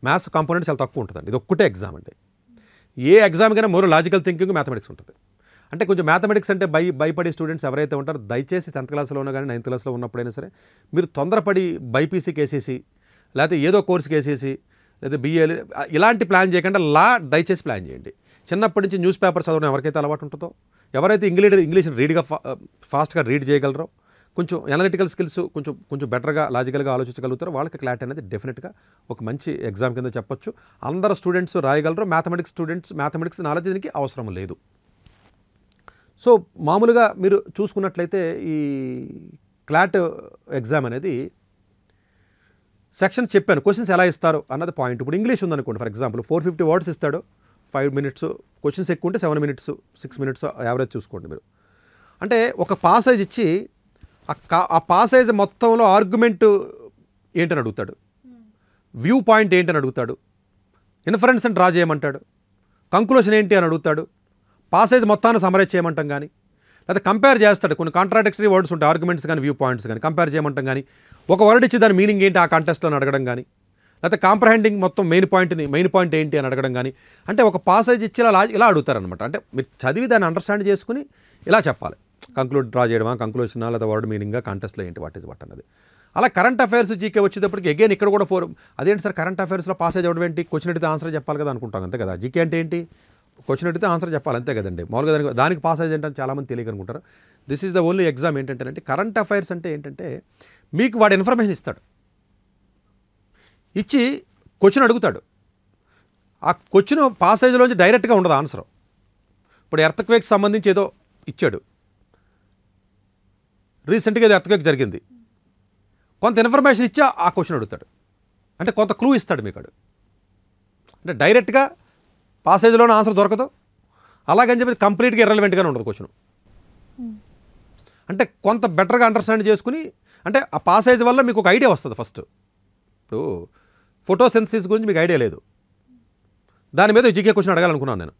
మ్యాథ్స్ కాంపోనెంట్ చాలా తక్కువ ఉంటుందండి ఇది ఒక్కటే ఎగ్జామ్ అండి ఏ ఎగ్జామ్ కైనా మోర్ లాజికల్ థింకింగ్ మ్యాథమెటిక్స్ ఉంటుంది అంటే కొంచెం మ్యాథమెటిక్స్ అంటే భయ భయపడే స్టూడెంట్స్ ఎవరైతే ఉంటారో దయచేసి టెన్త్ క్లాస్లోనూ కానీ నైన్త్ క్లాస్లో ఉన్నప్పుడైనా సరే మీరు తొందరపడి బైపీసీ వేసేసి లేకపోతే ఏదో కోర్స్ కేసేసి లేదా బీఏ ఇలాంటి ప్లాన్ చేయకుండా లా దయచేసి ప్లాన్ చేయండి చిన్నప్పటి నుంచి న్యూస్ పేపర్ చదవడం ఎవరికైతే అలవాటు ఉంటుందో ఎవరైతే ఇంగ్లీష్ ఇంగ్లీష్ రీడ్గా ఫాస్ట్గా రీడ్ చేయగలరో కొంచెం ఎనలిటికల్ స్కిల్స్ కొంచెం కొంచెం బెటర్గా లాజికల్గా ఆలోచించగలుగుతారు వాళ్ళకి క్లారిటీ అనేది డెఫినెట్గా ఒక మంచి ఎగ్జామ్ కింద చెప్పొచ్చు అందరు స్టూడెంట్స్ రాయగలరు మ్యాథమెటిక్స్ స్టూడెంట్స్ మ్యాథమెటిక్స్ నాలెడ్జ్ దీనికి అవసరం లేదు సో మామూలుగా మీరు చూసుకున్నట్లయితే ఈ క్లాట్ ఎగ్జామ్ అనేది సెక్షన్స్ చెప్పాను క్వశ్చన్స్ ఎలా ఇస్తారు అన్నది పాయింట్ ఇప్పుడు ఇంగ్లీష్ ఉందనుకోండి for example four fifty words ఇస్తాడు ఫైవ్ మినిట్స్ క్వశ్చన్స్ ఎక్కువ ఉంటే seven minutes six minutes average చూసుకోండి మీరు అంటే ఒక పాసేజ్ ఇచ్చి ఆ పాసేజ్ మొత్తంలో ఆర్గ్యుమెంట్ ఏంటని అడుగుతాడు వ్యూ పాయింట్ ఏంటని అడుగుతాడు ఇన్ఫరెన్స్ అని డ్రా చేయమంటాడు కంక్లూషన్ ఏంటి అని అడుగుతాడు పాసేజ్ మొత్తాన్ని సమరైజ్ చేయమంటాం కానీ లేదా కంపేర్ చేస్తాడు కొన్ని కాంట్రాడిక్టరీ వర్డ్స్ ఉంటాయి ఆర్గ్యుమెంట్స్ కానీ వ్యూ పాయింట్స్ కానీ కంపేర్ చేయమంటాం కానీ ఒక వర్డ్ ఇచ్చి దాని మీనింగ్ ఏంటి ఆ కాంటెస్ట్లో అడగడం కానీ లేకపోతే కాంప్రహెండింగ్ మొత్తం మెయిన్ పాయింట్ని మెయిన్ పాయింట్ ఏంటి అని అడగడం కానీ అంటే ఒక పాసేజ్ ఇచ్చి ఇలా ఇలా అడుగుతారనమాట అంటే మీరు చదివి దాన్ని అండర్స్టాండ్ చేసుకుని ఇలా చెప్పాలి కంక్లూడ్ డ్రా చేయడమా కంక్లూషన్ లేదా వర్డ్ మీనింగ్గా కాంటెస్ట్లో ఏంటి వాట్ ఈస్ వాట్ అన్నది అలా కరెంట్ అఫైర్స్ జీకే వచ్చేటప్పటికి అగైన్ ఇక్కడ కూడా ఫోర్ అదేంటి సార్ కరెంట్ అఫైర్స్లో పాసేజ్ అవ్వడం ఏంటి క్వశ్చన్ అడిగితే ఆన్సర్ చెప్పాలి కదా అనుకుంటాం అంతే కదా జీకే అంటే ఏంటి క్వశ్చన్ అడిగితే ఆన్సర్ చెప్పాలి అంతే కదండి మామూలుగా దానికి దానికి పాసేజ్ ఏంటని చాలామంది తెలియకనుకుంటారు this is the only exam ఏంటంటే కరెంట్ అఫైర్స్ అంటే ఏంటంటే మీకు వాడు ఇన్ఫర్మేషన్ ఇస్తాడు ఇచ్చి క్వశ్చన్ అడుగుతాడు ఆ క్వశ్చన్ పాసేజ్లోంచి డైరెక్ట్గా ఉండదు ఆన్సర్ ఇప్పుడు ఎర్త్క్వేక్ సంబంధించి ఏదో ఇచ్చాడు రీసెంట్గా ఇది ఎర్త్క్వేక్ జరిగింది కొంత ఇన్ఫర్మేషన్ ఇచ్చి ఆ క్వశ్చన్ అడుగుతాడు అంటే కొంత క్లూ ఇస్తాడు మీకు అంటే డైరెక్ట్గా పాసేజ్లోనే ఆన్సర్ దొరకదు అలాగని చెప్పి కంప్లీట్గా ఇర్రలవెంట్గానే ఉండదు క్వశ్చన్ అంటే కొంత బెటర్గా అండర్స్టాండ్ చేసుకుని అంటే ఆ పాసేజ్ వల్ల మీకు ఒక ఐడియా వస్తుంది ఫస్ట్ ఇప్పుడు ఫోటోసెన్సిస్ గురించి మీకు ఐడియా లేదు దాని మీద జీకే క్వశ్చన్ అడగాలనుకున్నాను నేను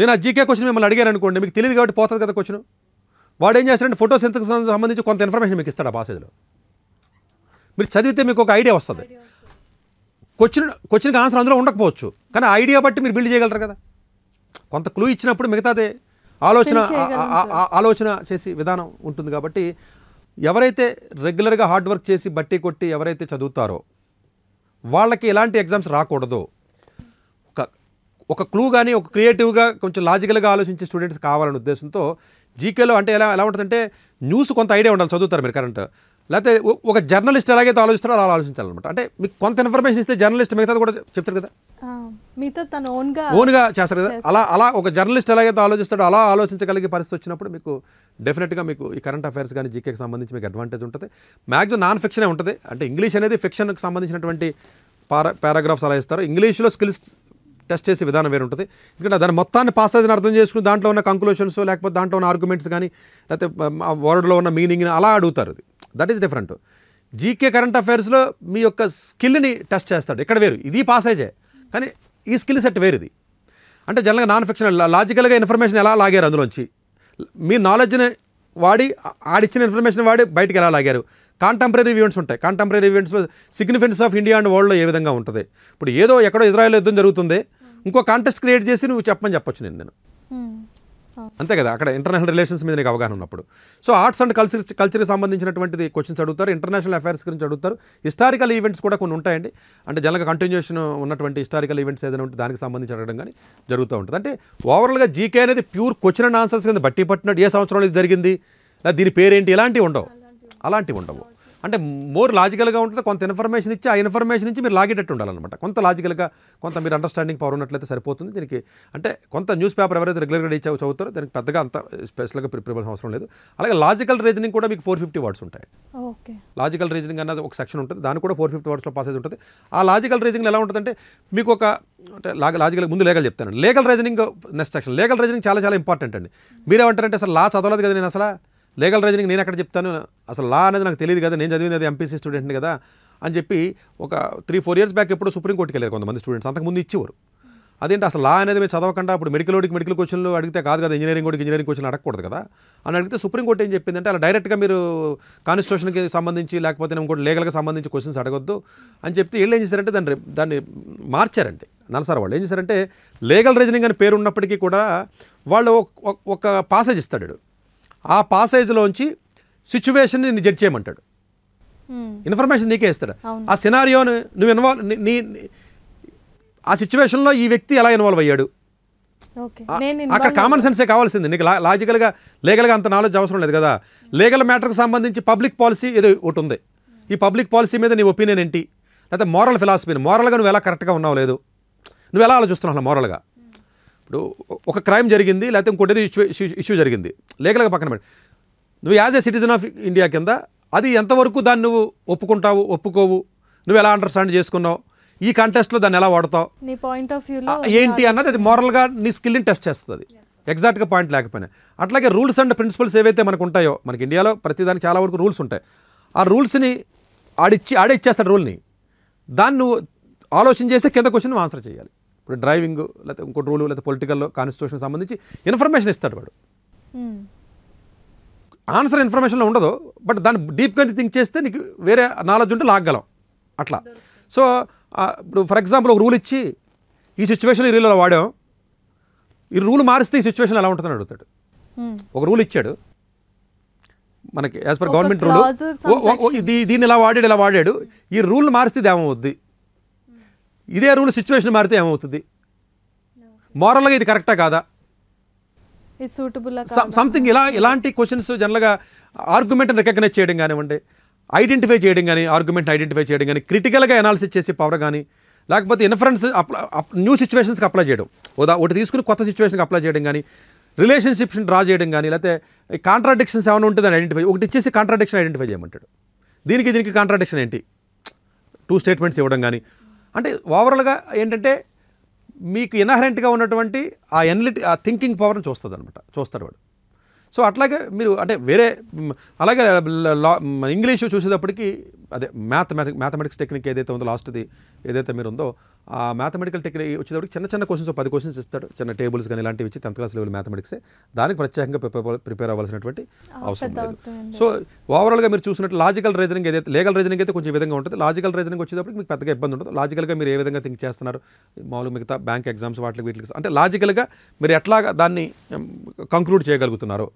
నేను ఆ జీకే క్వశ్చన్ మిమ్మల్ని అడిగాను అనుకోండి మీకు తెలియదు కాబట్టి పోతుంది కదా క్వశ్చన్ వాడు ఏం చేస్తాడు ఫోటో సింథకు సంబంధించి కొంత ఇన్ఫర్మేషన్ మీకు ఇస్తాడు ఆ పాసేజ్లో మీరు చదివితే మీకు ఒక ఐడియా వస్తుంది క్వశ్చన్ క్వశ్చన్కి ఆన్సర్ అందులో ఉండకపోవచ్చు కానీ ఐడియా బట్టి మీరు బిల్డ్ చేయగలరు కదా కొంత క్లూ ఇచ్చినప్పుడు మిగతాదే ఆలోచన ఆలోచన చేసి విధానం ఉంటుంది కాబట్టి ఎవరైతే రెగ్యులర్గా హార్డ్ వర్క్ చేసి బట్టి కొట్టి ఎవరైతే చదువుతారో వాళ్ళకి ఎలాంటి ఎగ్జామ్స్ రాకూడదు ఒక ఒక క్లూ కానీ ఒక క్రియేటివ్గా కొంచెం లాజికల్గా ఆలోచించే స్టూడెంట్స్ కావాలనే ఉద్దేశంతో జీకేలో అంటే ఎలా ఎలా ఉంటుందంటే న్యూస్ కొంత ఐడియా ఉండాలి చదువుతారు మీరు కరెంట్ లేకపోతే ఒక జర్నలిస్ట్ ఎలాగైతే ఆలోచిస్తారో అలా ఆలోచించాలన్నమాట అంటే మీకు కొంత ఇన్ఫర్మేషన్ ఇస్తే జర్నలిస్ట్ మిగతాది కూడా చెప్తారు కదా
ఓన్గా ఓన్గా చేస్తారు కదా అలా అలా
ఒక జర్నలిస్ట్ ఎలాగైతే ఆలోచిస్తాడో అలా ఆలోచించగలిగే పరిస్థితి వచ్చినప్పుడు మీకు డెఫినెట్గా మీకు ఈ కరెంట్ అఫైర్స్ కానీ జీకేకి సంబంధించి మీకు అడ్వాంటేజ్ ఉంటుంది మ్యాక్సిమం నాన్ ఫిక్షనే ఉంటుంది అంటే ఇంగ్లీష్ అనేది ఫిక్షన్కి సంబంధించినటువంటి పారా పారాగ్రాఫ్స్ అలా ఇస్తారు ఇంగ్లీష్లో స్కిల్స్ టెస్ట్ చేసే విధానం వేరు ఉంటుంది ఎందుకంటే దాని మొత్తాన్ని పాసేజ్ని అర్థం చేసుకుని దాంట్లో ఉన్న కంక్లూషన్స్ లేకపోతే దాంట్లో ఉన్న ఆర్గ్యుమెంట్స్ కానీ లేకపోతే వర్డ్లో ఉన్న మీనింగ్ని అలా అడుగుతారు అది that is different GK current అఫైర్స్లో మీ యొక్క స్కిల్ని టెస్ట్ చేస్తాడు ఇక్కడ వేరు ఇది పాసేజే కానీ ఈ స్కిల్ సెట్ వేరు ఇది అంటే జనరల్గా నాన్ ఫిక్షన్ లాజికల్గా ఇన్ఫర్మేషన్ ఎలా లాగారు అందులోంచి మీ నాలెడ్జ్ని వాడి ఆడిచ్చిన ఇన్ఫర్మేషన్ వాడి బయటకు ఎలా లాగారు కాంటెంపరీ ఈవెంట్స్ ఉంటాయి కాంటెంపరీ ఈవెంట్స్లో సిగ్నిఫికెన్స్ ఆఫ్ ఇండియా అండ్ వరల్డ్లో ఏ విధంగా ఉంటుంది ఇప్పుడు ఏదో ఎక్కడో ఇజ్రాయెల్ యుద్ధం జరుగుతుంది ఇంకో కాంటెస్ట్ క్రియేట్ చేసి నువ్వు చెప్పని చెప్పొచ్చు నేను నేను అంతే కదా అక్కడ ఇంటర్నేషనల్ రిలేషన్స్ మీద నీకు అవగాహన ఉన్నప్పుడు సో ఆర్ట్స్ అండ్ కల్చర్ కల్చర్కి సంబంధించినటువంటిది క్వశ్చన్స్ అడుగుతారు ఇంటర్నేషనల్ అఫైర్స్ గురించి అడుగుతారు హిస్టారికల్ ఈవెంట్స్ కూడా కొన్ని ఉంటాయండి అంటే జనరల్గా కంటిన్యూషన్ ఉన్నటువంటి హిస్టారికల్ ఈవెంట్స్ ఏదైనా ఉంటే దానికి సంబంధించి అడగడం కానీ జరుగుతూ ఉంటుంది అంటే ఓవరాల్గా జీకే అనేది ప్యూర్ క్వశ్చన్ అండ్ ఆన్సర్స్ కింద బట్టి పట్టినట్టు ఏ సంవత్సరంలో ఇది జరిగింది లేదా దీని పేరేంటి ఇలాంటివి ఉండవు అలాంటివి ఉండవు అంటే మోర్ లాజికల్గా ఉంటుంది కొంత ఇన్ఫర్మేషన్ ఇచ్చి ఆ ఇన్ఫర్మేషన్ నుంచి మీరు లాగేటట్టు ఉండాలన్నమాట కొంత లాజికల్గా కొంత మీరు అండర్స్టాండింగ్ పవర్ ఉన్నట్లయితే సరిపోతుంది దీనికి అంటే కొంత న్యూస్ పేపర్ ఎవరైతే రెగ్యులర్గా ఇచ్చా చదువుతారో దానికి పెద్దగా అంత స్పెషల్గా ప్రిపేర్ అవసరం లేదు అలాగే లాజికల్ రీజనింగ్ కూడా మీకు ఫోర్ ఫిఫ్టీ వర్డ్స్ ఉంటాయి లాజికల్ రీజనింగ్ అన్నది ఒక సెక్షన్ ఉంటుంది దాని కూడా ఫోర్ ఫిఫ్టీ వర్డ్స్లో పాసేజ్ ఉంటుంది ఆ లాజికల్ రీజనింగ్ ఎలా ఉంటుందంటే మీకు ఒక అంటే లాగ లాజికల్ ముందు లేగల్ చెప్తాను legal reasoning next section legal reasoning చాలా చాలా ఇంపార్టెంట్ అండి మీరేమంటారంటే అసలు లా చదవలేదు కదా నేను అసలు లీగల్ రీజనింగ్ నేను అక్కడ చెప్తాను అసలు లా అనేది నాకు తెలియదు కదా నేను చదివింది అది ఎంపీసీ స్టూడెంట్ని కదా అని చెప్పి ఒక త్రీ ఫోర్ ఇయర్స్ బ్యాక్ ఎప్పుడు సుప్రీంకోర్టుకి వెళ్ళారు కొంతమంది స్టూడెంట్స్ అంతకుముందు ఇచ్చేవారు అదేంటి అసలు లా అనేది మేము చదవకుండా అప్పుడు మెడికల్ ఓడికి మెడికల్ క్వశ్చన్లు అడిగితే కాదు కదా ఇంజనీరింగ్ ఓడికి ఇంజనీరింగ్ క్వశ్చన్ అడగకూడదు కదా అని అడిగితే సుప్రీంకోర్టు ఏం చెప్పిందంటే అలా డైరెక్ట్గా మీరు కాన్స్టిట్యూషన్కి సంబంధించి లేకపోతే ఇంకోటి లీగల్కి సంబంధించి క్వశ్చన్స్ అడగొద్దు అని చెప్తే వీళ్ళు ఏం చేశారంటే దాన్ని దాన్ని మార్చారండి సార్ వాళ్ళు ఏం చేశారంటే లీగల్ రీజనింగ్ అని పేరు ఉన్నప్పటికీ కూడా వాళ్ళు ఒక పాసేజ్ ఇస్తాడు ఆ పాసేజ్లోంచి సిచ్యువేషన్ నిన్ను జడ్జ్ చేయమంటాడు ఇన్ఫర్మేషన్ నీకే ఇస్తాడు ఆ సినారియోను నువ్వు ఇన్వాల్వ్ నీ ఆ సిచ్యువేషన్లో ఈ వ్యక్తి ఎలా ఇన్వాల్వ్ అయ్యాడు అక్కడ కామన్ సెన్సే కావాల్సింది నీకు లాజికల్గా లీగల్గా అంత నాలెడ్జ్ అవసరం లేదు కదా లీగల్ మ్యాటర్కి సంబంధించి పబ్లిక్ పాలసీ ఏదో ఒకటి ఉంది ఈ పబ్లిక్ పాలసీ మీద నీ ఒపీనియన్ ఏంటి లేకపోతే మోరల్ ఫిలాసఫీని మోరల్గా నువ్వు ఎలా కరెక్ట్గా ఉన్నావు లేదు నువ్వు ఎలా ఆలోచిస్తున్నావు మోరల్గా ఇప్పుడు ఒక క్రైమ్ జరిగింది లేకపోతే ఇంకోటి ఇష్యూ ఇష్యూ జరిగింది లేఖలకు పక్కన పెట్టి నువ్వు as a citizen of India కింద అది ఎంతవరకు దాన్ని నువ్వు ఒప్పుకుంటావు ఒప్పుకోవు నువ్వు ఎలా అండర్స్టాండ్ చేసుకున్నావు ఈ కాంటెస్ట్లో దాన్ని ఎలా వాడతావు
నీ పాయింట్ ఆఫ్ వ్యూ ఏంటి అన్నది అది
మోరల్గా నీ స్కిల్ని టెస్ట్ చేస్తుంది ఎగ్జాక్ట్గా పాయింట్ లేకపోయినా అట్లాగే రూల్స్ అండ్ ప్రిన్సిపల్స్ ఏవైతే మనకు ఉంటాయో మనకి ఇండియాలో ప్రతిదానికి చాలా వరకు రూల్స్ ఉంటాయి ఆ రూల్స్ని ఆడిచ్చి ఆడే ఇచ్చేస్తాడు రూల్ని దాన్ని నువ్వు ఆలోచన చేస్తే కింద క్వశ్చన్ ఆన్సర్ చేయాలి ఇప్పుడు డ్రైవింగ్ లేకపోతే ఇంకోటి రూలు లేకపోతే పొలిటికల్లో కాన్స్టిట్యూషన్ సంబంధించి ఇన్ఫర్మేషన్ ఇస్తాడు వాడు ఆన్సర్ ఇన్ఫర్మేషన్లో ఉండదు బట్ దాన్ని డీప్గా థింక్ చేస్తే నీకు వేరే నాలెడ్జ్ ఉంటే లాగలం అట్లా సో ఇప్పుడు ఫర్ ఎగ్జాంపుల్ ఒక రూల్ ఇచ్చి ఈ సిచ్యువేషన్ ఈ రీల్లో వాడాం ఈ రూల్ మారిస్తే ఈ సిచ్యువేషన్ ఎలా ఉంటుందని అడుగుతాడు ఒక రూల్ ఇచ్చాడు మనకి యాజ్ పర్ గవర్నమెంట్ రూల్ ఇది దీన్ని ఇలా వాడాడు ఇలా వాడాడు ఈ రూల్ మారిస్తే దేమవుద్ది ఇదే రూల్ సిచ్యువేషన్ మారితే ఏమవుతుంది మోరల్గా ఇది కరెక్టా కాదా
సంథింగ్ ఇలా ఇలాంటి
క్వశ్చన్స్ జనరల్గా ఆర్గ్యుమెంట్ రికగ్నైజ్ చేయడం కానివ్వండి ఐడెంటిఫై చేయడం కానీ ఆర్గ్యుమెంట్ ఐడెంటిఫై చేయడం కానీ క్రిటికల్గా ఎనాలిసిస్ చేసే పవర్ కానీ లేకపోతే ఇన్ఫరెన్స్ అప్లై న్యూ సిచ్యువేషన్స్కి అప్లై చేయడం ఉదా ఒకటి తీసుకుని కొత్త సిచ్యువేషన్కి అప్లై చేయడం కానీ రిలేషన్షిప్స్ని డ్రా చేయడం కానీ లేకపోతే కాంట్రాడిక్షన్స్ ఏమైనా ఉంటుందని ఐడెంటిఫై ఒకటి ఇచ్చేసి కాంట్రాడిక్షన్ ఐడెంటిఫై చేయమంటాడు దీనికి దీనికి కాంట్రాడిక్షన్ ఏంటి టూ స్టేట్మెంట్స్ ఇవ్వడం కానీ అంటే ఓవరాల్గా ఏంటంటే మీకు ఇన్హరెంట్గా ఉన్నటువంటి ఆ ఎనలిటి ఆ థింకింగ్ పవర్ని చూస్తుంది అనమాట చూస్తాడు వాడు సో అట్లాగే మీరు అంటే వేరే అలాగే ఇంగ్లీషు చూసేటప్పటికి అదే మ్యాథమెటిక్ మ్యాథమెటిక్స్ టెక్నిక్ ఏదైతే ఉందో లాస్ట్ది ఏదైతే మీరు ఉందో ఆ మ్యాథమెటికల్ టెక్నిక్ వచ్చేటప్పటికి చిన్న చిన్న క్వశ్చన్స్ పది క్వశ్చన్స్ ఇస్తాడు చిన్న టేబుల్స్ కానీ ఇలాంటివి ఇచ్చి టెన్త్ క్లాస్ లెవెల్ మ్యాథమెటిక్సే దానికి ప్రత్యేకంగా ప్రిపేర్ అవ్వాల్సినటువంటి అవసరం లేదు సో ఓవరాల్గా మీరు చూసినట్టు లాజికల్ రీజనింగ్ ఏదైతే లీగల్ రీజనింగ్ అయితే కొంచెం విధంగా ఉంటుంది లాజికల్ రీజనింగ్ వచ్చేటప్పటికి మీకు పెద్దగా ఇబ్బంది ఉండదు లాజికల్గా మీరు ఏ విధంగా థింక్ చేస్తున్నారు మామూలుగా మిగతా బ్యాంక్ ఎగ్జామ్స్ వాటికి వీటికి అంటే లాజికల్గా మీరు ఎట్లాగా దాన్ని కంక్లూడ్ చేయగలుగుతున్నారు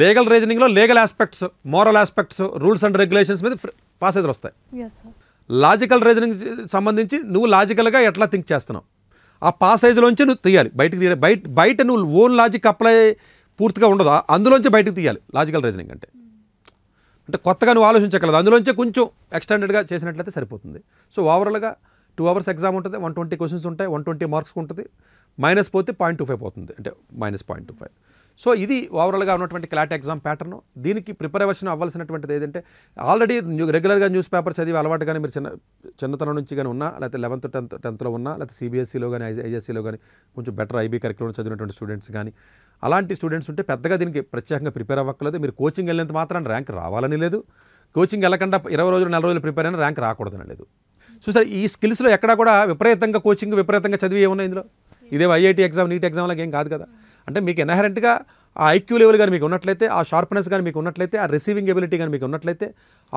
లీగల్ రీజనింగ్లో legal aspects moral aspects rules and regulations మీద పాసేజ్లు వస్తాయి లాజికల్ రీజనింగ్ సంబంధించి నువ్వు లాజికల్గా ఎట్లా థింక్ చేస్తున్నావు ఆ పాసేజ్లోంచి నువ్వు తీయాలి బయటకు తీయాలి బయట బయట నువ్వు ఓన్ లాజిక్ అప్లై పూర్తిగా ఉండదు అందులోంచి బయటకు తీయాలి లాజికల్ రీజనింగ్ అంటే అంటే కొత్తగా నువ్వు ఆలోచించగలదు అందులోంచి కొంచెం ఎక్స్టెండెడ్గా చేసినట్లయితే సరిపోతుంది సో ఓవరాల్గా టూ అవర్స్ ఎగ్జామ్ ఉంటుంది వన్ ట్వంటీ క్వశ్చన్స్ ఉంటాయి వన్ ట్వంటీ మార్క్స్ ఉంటుంది మైనస్ పోతే పాయింట్ టూ ఫైవ్ పోతుంది అంటే minus point two five so ఇది ఓవరాల్గా ఉన్నటువంటి క్లాట్ ఎగ్జామ్ ప్యాటర్ను దీనికి ప్రిపరేషన్ అవ్వాల్సినటువంటిది ఏదంటే ఆల్రెడీ రెగ్యులర్గా న్యూస్ పేపర్ చదివి అలవాటు కానీ మీరు చిన్న చిన్నతనం నుంచి కానీ ఉన్నా లేకపోతే లెవెన్త్ టెన్త్ టెన్త్లో ఉన్నా లేకపోతే సిబిఎస్ఈలో e కానీ ఐఎస్సీలో e కానీ కొంచెం బెటర్ ఐబీ కరిక్యులం చదివినటువంటి స్టూడెంట్స్ కానీ అలాంటి స్టూడెంట్స్ ఉంటే పెద్దగా దీనికి ప్రత్యేకంగా ప్రిపేర్ అవ్వక్కర్లేదు మీరు కోచింగ్ వెళ్ళినంత మాత్రం ర్యాంక్ రావాలని లేదు కోచింగ్ వెళ్ళకుండా ఇరవై రోజులు నెల రోజులు ప్రిపేర్ అయినా ర్యాంక్ రాకూడదని లేదు చూసారు ఈ స్కిల్స్లో ఎక్కడా కూడా విపరీతంగా కోచింగ్ విపరీతంగా చదివి ఏమున్నాయి ఇందులో ఇదేం ఐఐటి ఎగ్జామ్ నీట్ ఎగ్జామ్ లాగా ఏం కాదు కదా అంటే మీకు ఎనహరెంట్గా ఆ ఐక్యూ లెవెల్ కానీ మీకు ఉన్నట్లయితే ఆ షార్ప్నెస్ కానీ మీకు ఉన్నట్లయితే ఆ రిసీవింగ్ ఎబిలిటీ కానీ మీకు ఉన్నట్లయితే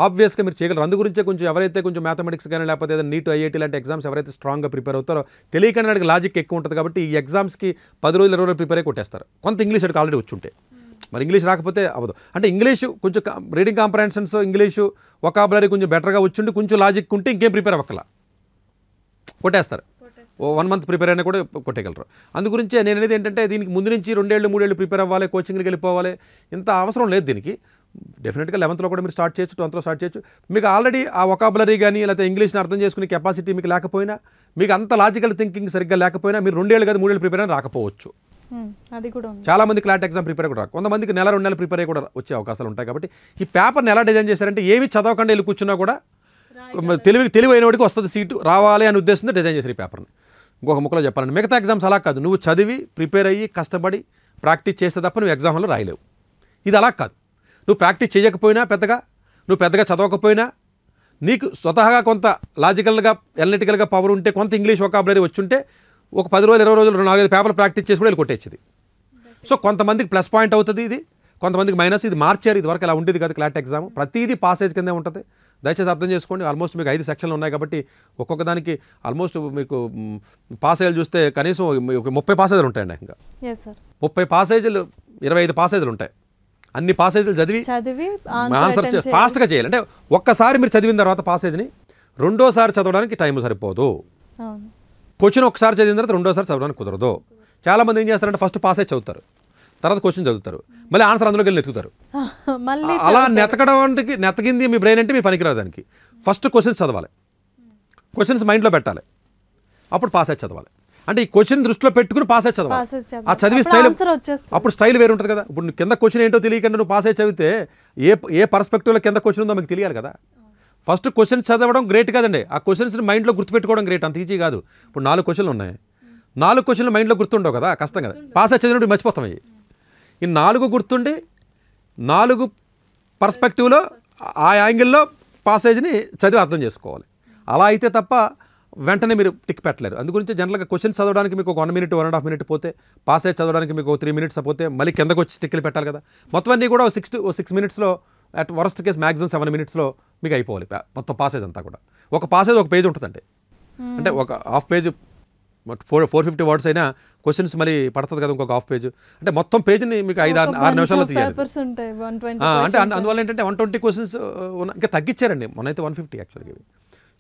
ఆబ్వియస్గా మీరు చేయగలరు అందు గురించే కొంచెం ఎవరైతే కొంచెం మ్యాథమెటిక్స్ కానీ లేకపోతే ఏదైనా నీట్ ఐఐటీ లాంటి ఎగ్జామ్స్ ఎవరైతే స్ట్రాంగ్గా ప్రిపేర్ అవుతారో తెలియకుండా వాడికి లాజిక్ ఎక్కువ ఉంటుంది కాబట్టి ఈ ఎగ్జామ్స్కి పది రోజులు ఇరవై రోజులు ప్రిపేర్ అయి కొట్టేస్తారు కొంత ఇంగ్లీష్ అడిగి ఆల్రెడీ వచ్చుంటే మరి ఇంగ్లీష్ రాకపోతే అవ్వదు అంటే ఇంగ్లీషు కొంచెం రీడింగ్ కాంప్రహెన్షన్స్ ఇంగ్లీషు ఒకాబులరీ కొంచెం బెటర్గా వచ్చుండి కొంచెం లాజిక్ ఉంటే ఇంకేం ప్రిపేర్ అవ్వకలా కొట్టేస్తారు వన్ మంత్ ప్రిపేర్ అయినా కూడా కొట్టేయగలరు అందుగురించే నేను అనేది ఏంటంటే దీనికి ముందు నుంచి రెండేళ్ళు మూడేళ్ళు ప్రిపేర్ అవ్వాలి కోచింగ్కి వెళ్ళిపోవాలి ఇంత అవసరం లేదు దీనికి డెఫినెట్గా లెవెంత్లో కూడా మీరు స్టార్ట్ చేయొచ్చు ట్వెల్త్లో స్టార్ట్ చేయొచ్చు మీకు ఆల్రెడీ ఆ ఒకాబులరీ కానీ లేకపోతే ఇంగ్లీష్ని అర్థం చేసుకునే కెపాసిటీ మీకు లేకపోయినా మీకు అంత లాజికల్ థింకింగ్ సరిగ్గా లేకపోయినా మీరు రెండేళ్ళు కదా మూడేళ్ళు ప్రిపేర్ అయినా రాకపోవచ్చు
అది కూడా చాలా
మంది క్లాట్ ఎగ్జామ్ ప్రిపేర్ కూడా కొంతమందికి నెల రెండు నెలలు ప్రిపేర్ అయ్యి కూడా వచ్చే అవకాశాలు ఉంటాయి కాబట్టి ఈ పేపర్ని ఎలా డిజైన్ చేశారంటే ఏవి చదవకుండా వెళ్ళి కూర్చున్నా కూడా తెలివి అయిన వాడికి వస్తుంది సీటు రావాలి అనే ఉద్దేశంతో డిజైన్ చేశారు ఈ పేపర్ని ఇంకొక ముక్కలో చెప్పాలండి మిగతా ఎగ్జామ్స్ అలా కాదు నువ్వు చదివి ప్రిపేర్ అయ్యి కష్టపడి ప్రాక్టీస్ చేస్తే తప్ప నువ్వు ఎగ్జామ్లో రాయలేవు ఇది అలా కాదు నువ్వు ప్రాక్టీస్ చేయకపోయినా పెద్దగా నువ్వు పెద్దగా చదవకపోయినా నీకు స్వతహాగా కొంత లాజికల్గా ఎలనటికల్గా పవర్ ఉంటే కొంత ఇంగ్లీష్ వచ్చి వచ్చుంటే ఒక పది రోజులు ఇరవై రోజులు నాలుగైదు పేపర్లు ప్రాక్టీస్ చేసి కూడా వెళ్ళి కొట్టేచ్చింది సో కొంతమందికి ప్లస్ పాయింట్ అవుతుంది ఇది కొంతమందికి మైనస్ ఇది మార్చారు ఇది వరకు ఇలా ఉండేది కాదు క్లాట్ ఎగ్జామ్ ప్రతిదీ పాసేజ్ కిందే ఉంటుంది దయచేసి అర్థం చేసుకోండి ఆల్మోస్ట్ మీకు ఐదు సెక్షన్లు ఉన్నాయి కాబట్టి ఒక్కొక్క దానికి ఆల్మోస్ట్ మీకు పాసేజ్ చూస్తే కనీసం ముప్పై పాసేజ్లు ఉంటాయండి ఇంకా ముప్పై పాసేజ్లు ఇరవై ఐదు పాసేజ్లు ఉంటాయి అన్ని పాసేజ్లు చదివి చదివి ఆన్సర్ ఫాస్ట్గా చేయాలి అంటే ఒక్కసారి మీరు చదివిన తర్వాత పాసేజ్ని రెండోసారి చదవడానికి టైం సరిపోదు క్వశ్చన్ ఒకసారి చదివిన తర్వాత రెండోసారి చదవడానికి కుదరదు చాలామంది ఏం చేస్తారంటే ఫస్ట్ పాసేజ్ చదువుతారు తర్వాత క్వశ్చన్ చదువుతారు మళ్ళీ ఆన్సర్ అందులోకి వెళ్ళి నెతుకుతారు అలా నెతకడానికి నెతకింది మీ బ్రెయిన్ అంటే మీ పనికిరాదు దానికి ఫస్ట్ క్వశ్చన్స్ చదవాలి క్వశ్చన్స్ మైండ్లో పెట్టాలి అప్పుడు పాస్ అయ్యి చదవాలి అంటే ఈ క్వశ్చన్ దృష్టిలో పెట్టుకుని పాస్ అయ్యి చదవాలి ఆ చదివి స్టైల్ అప్పుడు స్టైల్ వేరు ఉంటుంది కదా ఇప్పుడు కింద క్వశ్చన్ ఏంటో తెలియకుండా నువ్వు పాస్ అయ్యి చదివితే ఏ ఏ పర్స్పెక్టివ్లో కింద క్వశ్చన్ ఉందో మీకు తెలియాలి కదా ఫస్ట్ క్వశ్చన్ చదవడం గ్రేట్ కాదండి ఆ క్వశ్చన్స్ని మైండ్లో గుర్తుపెట్టుకోవడం గ్రేట్ అంత ఈజీ కాదు ఇప్పుడు నాలుగు క్వశ్చన్లు ఉన్నాయి నాలుగు క్వశ్చన్లు మైండ్లో గుర్తుండవు కదా కష్టం కదా పాస్ అయ్యి చదివినప్పుడు మర్చిపోతాం అవి ఈ నాలుగు గుర్తుండి నాలుగు పర్స్పెక్టివ్లో ఆ యాంగిల్లో పాసేజ్ని చదివి అర్థం చేసుకోవాలి అలా అయితే తప్ప వెంటనే మీరు టిక్ పెట్టలేరు అందుగురించి జనరల్గా క్వశ్చన్ చదవడానికి మీకు ఒక one minute one and half minute పోతే పాసేజ్ చదవడానికి మీకు త్రీ మినిట్స్ పోతే మళ్ళీ కిందకు వచ్చి టిక్లు పెట్టాలి కదా మొత్తం అన్నీ కూడా సిక్స్ సిక్స్ మినిట్స్లో at worst case maximum seven మినిట్స్లో మీకు అయిపోవాలి మొత్తం పాసేజ్ అంతా కూడా ఒక పాసేజ్ ఒక పేజ్ ఉంటుందండి hmm. అంటే ఒక half page four four fifty words అయినా క్వశ్చన్స్ మళ్ళీ పడుతుంది కదా ఇంకొక హాఫ్ పేజ్ అంటే మొత్తం పేజ్ని మీకు ఐదు ఆరు ఆరు నిమిషాల్లో
తీయాలి అంటే
అందువల్ల ఏంటంటే వన్ ట్వంటీ క్వశ్చన్స్ ఇంకా తగ్గించారండి అయితే వన్ ఫిఫ్టీ యాక్చువల్గా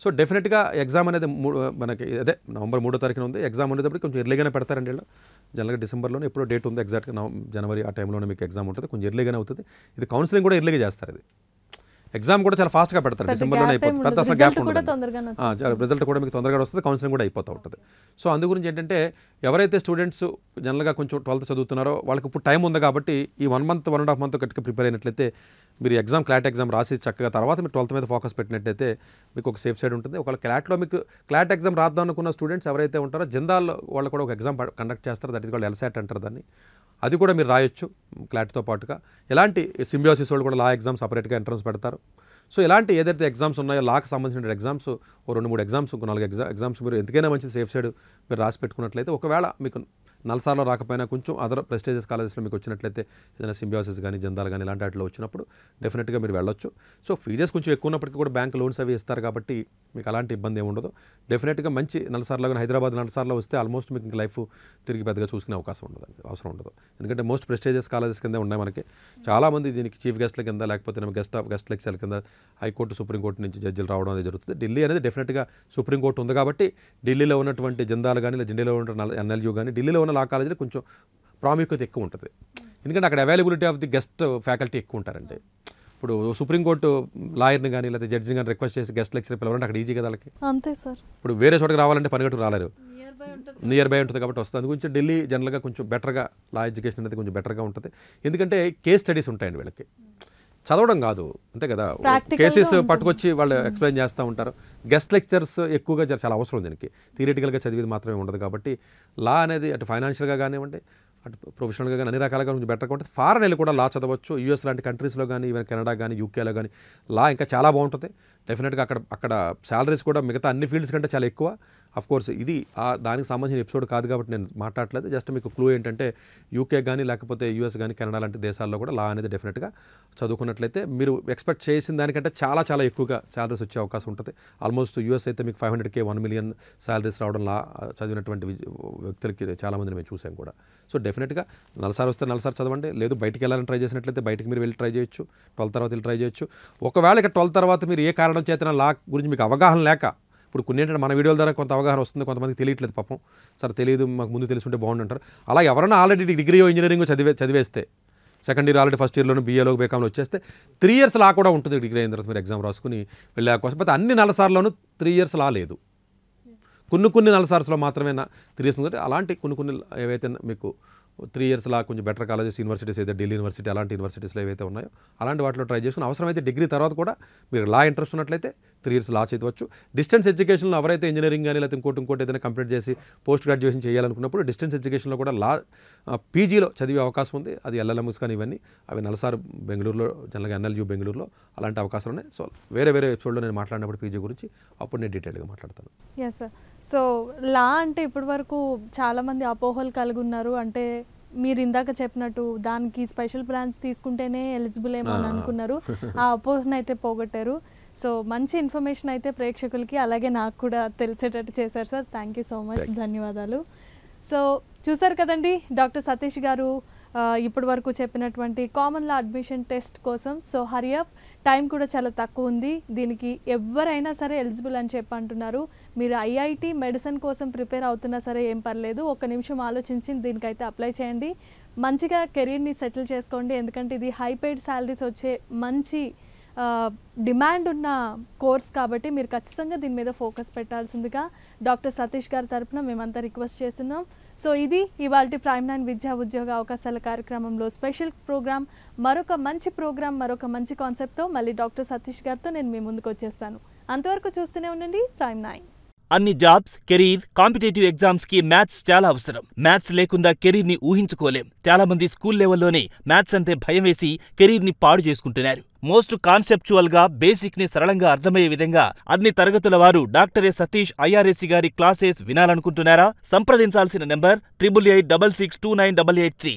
సో డెఫినెట్గా ఎగ్జామ్ అనేది uh, మనకి అదే నవంబర్ మూడో తారీఖున ఉంది ఎగ్జామ్ ఉండేటప్పుడు కొంచెం ఎర్లీగానే పెడతారండి వీళ్ళు జనరల్గా డిసెంబర్లోనే ఎప్పుడో డేట్ ఉంది ఎగ్జాక్ట్గా జనవరి ఆ టైంలోనే మీకు ఎగ్జామ్ ఉంటుంది కొంచెం ఎర్లీగానే అవుతుంది ఇది కౌన్సిలింగ్ కూడా ఎర్లీగా చేస్తారు ఇది ఎగ్జామ్ కూడా చాలా ఫాస్ట్గా పెడతారు డిసెంబర్లోనే అయిపోతుంది పెద్ద అసలు గ్యాప్ ఉండదు రిజల్ట్ కూడా మీకు తొందరగా వస్తుంది కౌన్సిలింగ్ కూడా అయిపోతూ ఉంటుంది సో అందు గురించి ఏంటంటే ఎవరైతే స్టూడెంట్స్ జనరల్గా కొంచెం ట్వెల్త్ చదువుతున్నారో వాళ్ళకి ఇప్పుడు టైం ఉంది కాబట్టి ఈ one month one and half month కట్టుకు ప్రిపేర్ అయినట్లయితే మీరు ఎగ్జామ్ క్లాట్ ఎగ్జామ్ రాసి చక్కగా తర్వాత మీరు ట్వెల్త్ మీద ఫోకస్ పెట్టినట్టయితే మీకు ఒక సేఫ్ సైడ్ ఉంటుంది ఒకవేళ క్లాట్లో మీకు క్లాట్ ఎగ్జామ్ రాద్దాం అనుకున్న స్టూడెంట్స్ ఎవరైతే ఉంటారో జిందాల్లో వాళ్ళు కూడా ఒక ఎగ్జామ్ కండక్ట్ చేస్తారు దట్ ఈస్ కాల్డ్ ఎల్సాట్ అంటారు దాన్ని అది కూడా మీరు రాయొచ్చు క్లాట్తో పాటుగా ఎలాంటి సింబియోసిస్ వాళ్ళు కూడా లా ఎగ్జామ్స్ సపరేట్గా ఎంట్రన్స్ పెడతారు సో ఇలాంటి ఏదైతే ఎగ్జామ్స్ ఉన్నాయో లాకి సంబంధించిన ఎగ్జామ్స్ ఓ రెండు మూడు ఎగ్జామ్స్ ఇంకో నాలుగు ఎగ్జామ్స్ మీరు ఎందుకైనా మంచిది సేఫ్ సైడ్ మీరు రాసి పెట్టుకున్నట్లయితే ఒకవేళ మీకు నల్సార్లో రాకపోయినా కొంచెం అదర్ ప్రెస్టేజియస్ కాలేజెస్లో మీకు వచ్చినట్లయితే ఏదైనా సింబియాసిస్ కానీ జందాలు కానీ ఇలాంటి వాటిలో వచ్చినప్పుడు డెఫినెట్గా మీరు వెళ్ళొచ్చు సో ఫీజెస్ కొంచెం ఎక్కువ ఉన్నప్పటికీ కూడా బ్యాంక్ లోన్స్ అవి ఇస్తారు కాబట్టి మీకు అలాంటి ఇబ్బంది ఏమి ఉండదు డెఫినెట్గా మంచి నల్సార్లో కానీ హైదరాబాద్ నల్సార్లో వస్తే ఆల్మోస్ట్ మీకు ఇంకా లైఫ్ తిరిగి పెద్దగా చూసుకునే అవకాశం ఉండదు అవసరం ఉండదు ఎందుకంటే మోస్ట్ ప్రెస్టేజియస్ కాలేజెస్ కింద ఉన్నాయి మనకి చాలామంది దీనికి చీఫ్ గెస్ట్ల కింద లేకపోతే గెస్ట్ గెస్ట్ లెక్చర్ల కింద హైకోర్టు సుప్రీంకోర్టు నుంచి జడ్జిలు రావడం అనేది జరుగుతుంది ఢిల్లీ అనేది డెఫినెట్గా సుప్రీంకోర్టు ఉంది కాబట్టి ఢిల్లీలో ఉన్నటువంటి జిందాలు కానీ లేదా ఢిల్లీలో ఉన్న ఎన్ఎల్యూ కానీ ఢిల్లీలో ఉన్న ఆ కాలేజీలో కొంచెం ప్రాముఖ్యత ఎక్కువ ఉంటుంది ఎందుకంటే అక్కడ availability of the guest faculty ఎక్కువ ఉంటారండి ఇప్పుడు సుప్రీంకోర్టు లాయర్ని కానీ లేదా జడ్జిని కానీ రిక్వెస్ట్ చేసి గెస్ట్ లెక్చర్ పిలవాలంటే అక్కడ ఈజీ కదా వాళ్ళకి అంతే సార్ ఇప్పుడు వేరే చోటకి రావాలంటే పనిగట్టు రాలేరు నియర్ బై ఉంటుంది కాబట్టి వస్తుంది అందుకు ఢిల్లీ జనరల్గా కొంచెం బెటర్గా లా ఎడ్యుకేషన్ అనేది కొంచెం బెటర్గా ఉంటుంది ఎందుకంటే కేస్ స్టడీస్ ఉంటాయండి వీళ్ళకి చదవడం కాదు అంతే కదా కేసెస్ పట్టుకొచ్చి వాళ్ళు ఎక్స్ప్లెయిన్ చేస్తూ ఉంటారు గెస్ట్ లెక్చర్స్ ఎక్కువగా చాలా అవసరం దీనికి థియరిటికల్గా చదివేది మాత్రమే ఉండదు కాబట్టి లా అనేది అటు ఫైనాన్షియల్గా కానివ్వండి అటు ప్రొఫెషనల్గా కానీ అన్ని రకాలుగా కొంచెం బెటర్గా ఉంటుంది ఫారెన్ వెళ్ళి కూడా లా చదవచ్చు యూఎస్ లాంటి కంట్రీస్లో కానీ ఈవెన్ కెనడా కానీ యూకేలో కానీ లా ఇంకా చాలా బాగుంటుంది డెఫినెట్గా అక్కడ అక్కడ శాలరీస్ కూడా మిగతా అన్ని ఫీల్డ్స్ కంటే చాలా ఎక్కువ అఫ్ కోర్స్ ఇది ఆ దానికి సంబంధించిన ఎపిసోడ్ కాదు కాబట్టి నేను మాట్లాడలేదు జస్ట్ మీకు క్లూ ఏంటంటే యూకే కానీ లేకపోతే యూఎస్ కానీ కెనడా లాంటి దేశాల్లో కూడా లా అనేది డెఫినెట్గా చదువుకున్నట్లయితే మీరు ఎక్స్పెక్ట్ చేసిన దానికంటే చాలా చాలా ఎక్కువగా శాలరీస్ వచ్చే అవకాశం ఉంటుంది ఆల్మోస్ట్ యూఎస్ అయితే మీకు ఫైవ్ హండ్రెడ్కే వన్ మిలియన్ శాలరీస్ రావడం లా చదివినటువంటి వ్యక్తులకి చాలామందిని మేము చూసాం కూడా సో డెఫినెట్గా నలసారి వస్తే నలసారి చదవండి లేదు బయటికి వెళ్ళాలని ట్రై చేసినట్లయితే బయటికి మీరు వెళ్ళి ట్రై చేయొచ్చు ట్వెల్త్ తర్వాత వెళ్ళి ట్రై చేయొచ్చు ఒకవేళ ఇక ట్వెల్త్ తర్వాత మీరు ఏ కారణం చేతన లా గురించి మీకు అవగాహన లేక ఇప్పుడు కొన్ని ఏంటంటే మన వీడియోల ద్వారా కొంత అవగాహన వస్తుంది కొంతమంది తెలియట్లేదు పాపం సార్ తెలియదు మాకు ముందు తెలుసుంటే బాగుంటుంటారు అలా ఎవరైనా ఆల్రెడీ డిగ్రీ ఇంజనీరింగ్ చదివే చదివేస్తే సెకండ్ ఇయర్ ఆల్రెడీ ఫస్ట్ ఇయర్లోనూ బీఏలో బీకామ్లో వచ్చేస్తే త్రీ ఇయర్స్ లా కూడా ఉంటుంది డిగ్రీ అయిన తర్వాత మీరు ఎగ్జామ్ రాసుకుని వెళ్ళే కోసం పోతే అన్ని నలసార్లోనూ త్రీ ఇయర్స్ లా లేదు కొన్ని కొన్ని నలసార్స్లో మాత్రమే త్రీ ఇయర్స్ ఉంటే అలాంటి కొన్ని కొన్ని ఏవైతే మీకు త్రీ ఇయర్స్ లా కొంచెం బెటర్ కాలేజెస్ యూనివర్సిటీస్ అయితే ఢిల్లీ యూనివర్సిటీ అలాంటి యూనివర్సిటీస్లో ఏవైతే ఉన్నాయో అలాంటి వాటిలో ట్రై చేసుకుని అవసరమైతే డిగ్రీ తర్వాత కూడా మీరు లా ఇంట్రెస్ట్ ఉన్నట్లయితే త్రీ ఇయర్స్ లాస్ చేయవచ్చు డిస్టెన్స్ ఎడ్యుకేషన్లో ఎవరైతే ఇంజనీరింగ్ కానీ లేకపోతే ఇంకోటి ఇంకోటి ఏదైనా కంప్లీట్ చేసి పోస్ట్ గ్రాడ్యుయేషన్ చేయాలనుకున్నప్పుడు డిస్టెన్స్ ఎడ్యుకేషన్లో కూడా లా పీజీలో చదివే అవకాశం ఉంది అది ఎల్ఎల్ఎంఎస్ కానీ ఇవన్నీ అవి నలసారు బెంగళూరులో జనరల్గా ఎన్ఎల్యూ బెంగళూరులో అలాంటి అవకాశాలు ఉన్నాయి సో వేరే వేరే ఎపిసోడ్లో నేను మాట్లాడినప్పుడు పీజీ గురించి అప్పుడు నేను డీటెయిల్గా మాట్లాడతాను
ఎస్ సార్ సో లా అంటే ఇప్పటి వరకు చాలామంది అపోహలు కలిగి ఉన్నారు అంటే మీరు ఇందాక చెప్పినట్టు దానికి స్పెషల్ బ్రాంచ్ తీసుకుంటేనే ఎలిజిబుల్ ఏమో అని అనుకున్నారు ఆ అపోహను అయితే పోగొట్టారు సో మంచి ఇన్ఫర్మేషన్ అయితే ప్రేక్షకులకి అలాగే నాకు కూడా తెలిసేటట్టు చేశారు sir thank you so much ధన్యవాదాలు సో చూసారు కదండి డాక్టర్ సతీష్ గారు ఇప్పటి వరకు చెప్పినటువంటి కామన్ లా అడ్మిషన్ టెస్ట్ కోసం సో హరియప్ టైం కూడా చాలా తక్కువ ఉంది దీనికి ఎవరైనా సరే ఎలిజిబుల్ అని చెప్పి అంటున్నారు మీరు ఐఐటి మెడిసిన్ కోసం ప్రిపేర్ అవుతున్నా సరే ఏం పర్లేదు ఒక నిమిషం ఆలోచించి దీనికైతే అప్లై చేయండి మంచిగా కెరీర్ని సెటిల్ చేసుకోండి ఎందుకంటే ఇది హైపేడ్ శాలరీస్ వచ్చే మంచి డిమాండ్ ఉన్న కోర్స్ కాబట్టి మీరు ఖచ్చితంగా దీని మీద ఫోకస్ పెట్టాల్సిందిగా డాక్టర్ సతీష్ గారి తరఫున మేమంతా రిక్వెస్ట్ చేస్తున్నాం సో ఇది ఇవాళ ప్రైమ్ నైన్ విద్యా ఉద్యోగ అవకాశాల కార్యక్రమంలో స్పెషల్ ప్రోగ్రామ్ మరొక మంచి ప్రోగ్రామ్ మరొక మంచి కాన్సెప్ట్తో మళ్ళీ డాక్టర్ సతీష్ గారితో నేను మీ ముందుకు వచ్చేస్తాను అంతవరకు చూస్తూనే ఉండండి ప్రైమ్ నైన్
అన్ని జాబ్స్ కెరీర్ కాంపిటేటివ్ ఎగ్జామ్స్ కి మ్యాథ్స్ చాలా అవసరం మ్యాథ్స్ లేకుండా కెరీర్ ని ఊహించుకోలేం చాలా మంది స్కూల్ లెవెల్లోనే మ్యాథ్స్ అంటే భయం వేసి కెరీర్ ని పాడు చేసుకుంటున్నారు మోస్ట్ కాన్సెప్చువల్ గా బేసిక్ ని సరళంగా అర్థమయ్యే విధంగా అన్ని తరగతుల వారు డాక్టర్ ఏ సతీష్ ఐఆర్ఎస్సీ గారి క్లాసెస్ వినాలనుకుంటున్నారా సంప్రదించాల్సిన number triple eight double six two nine double eight three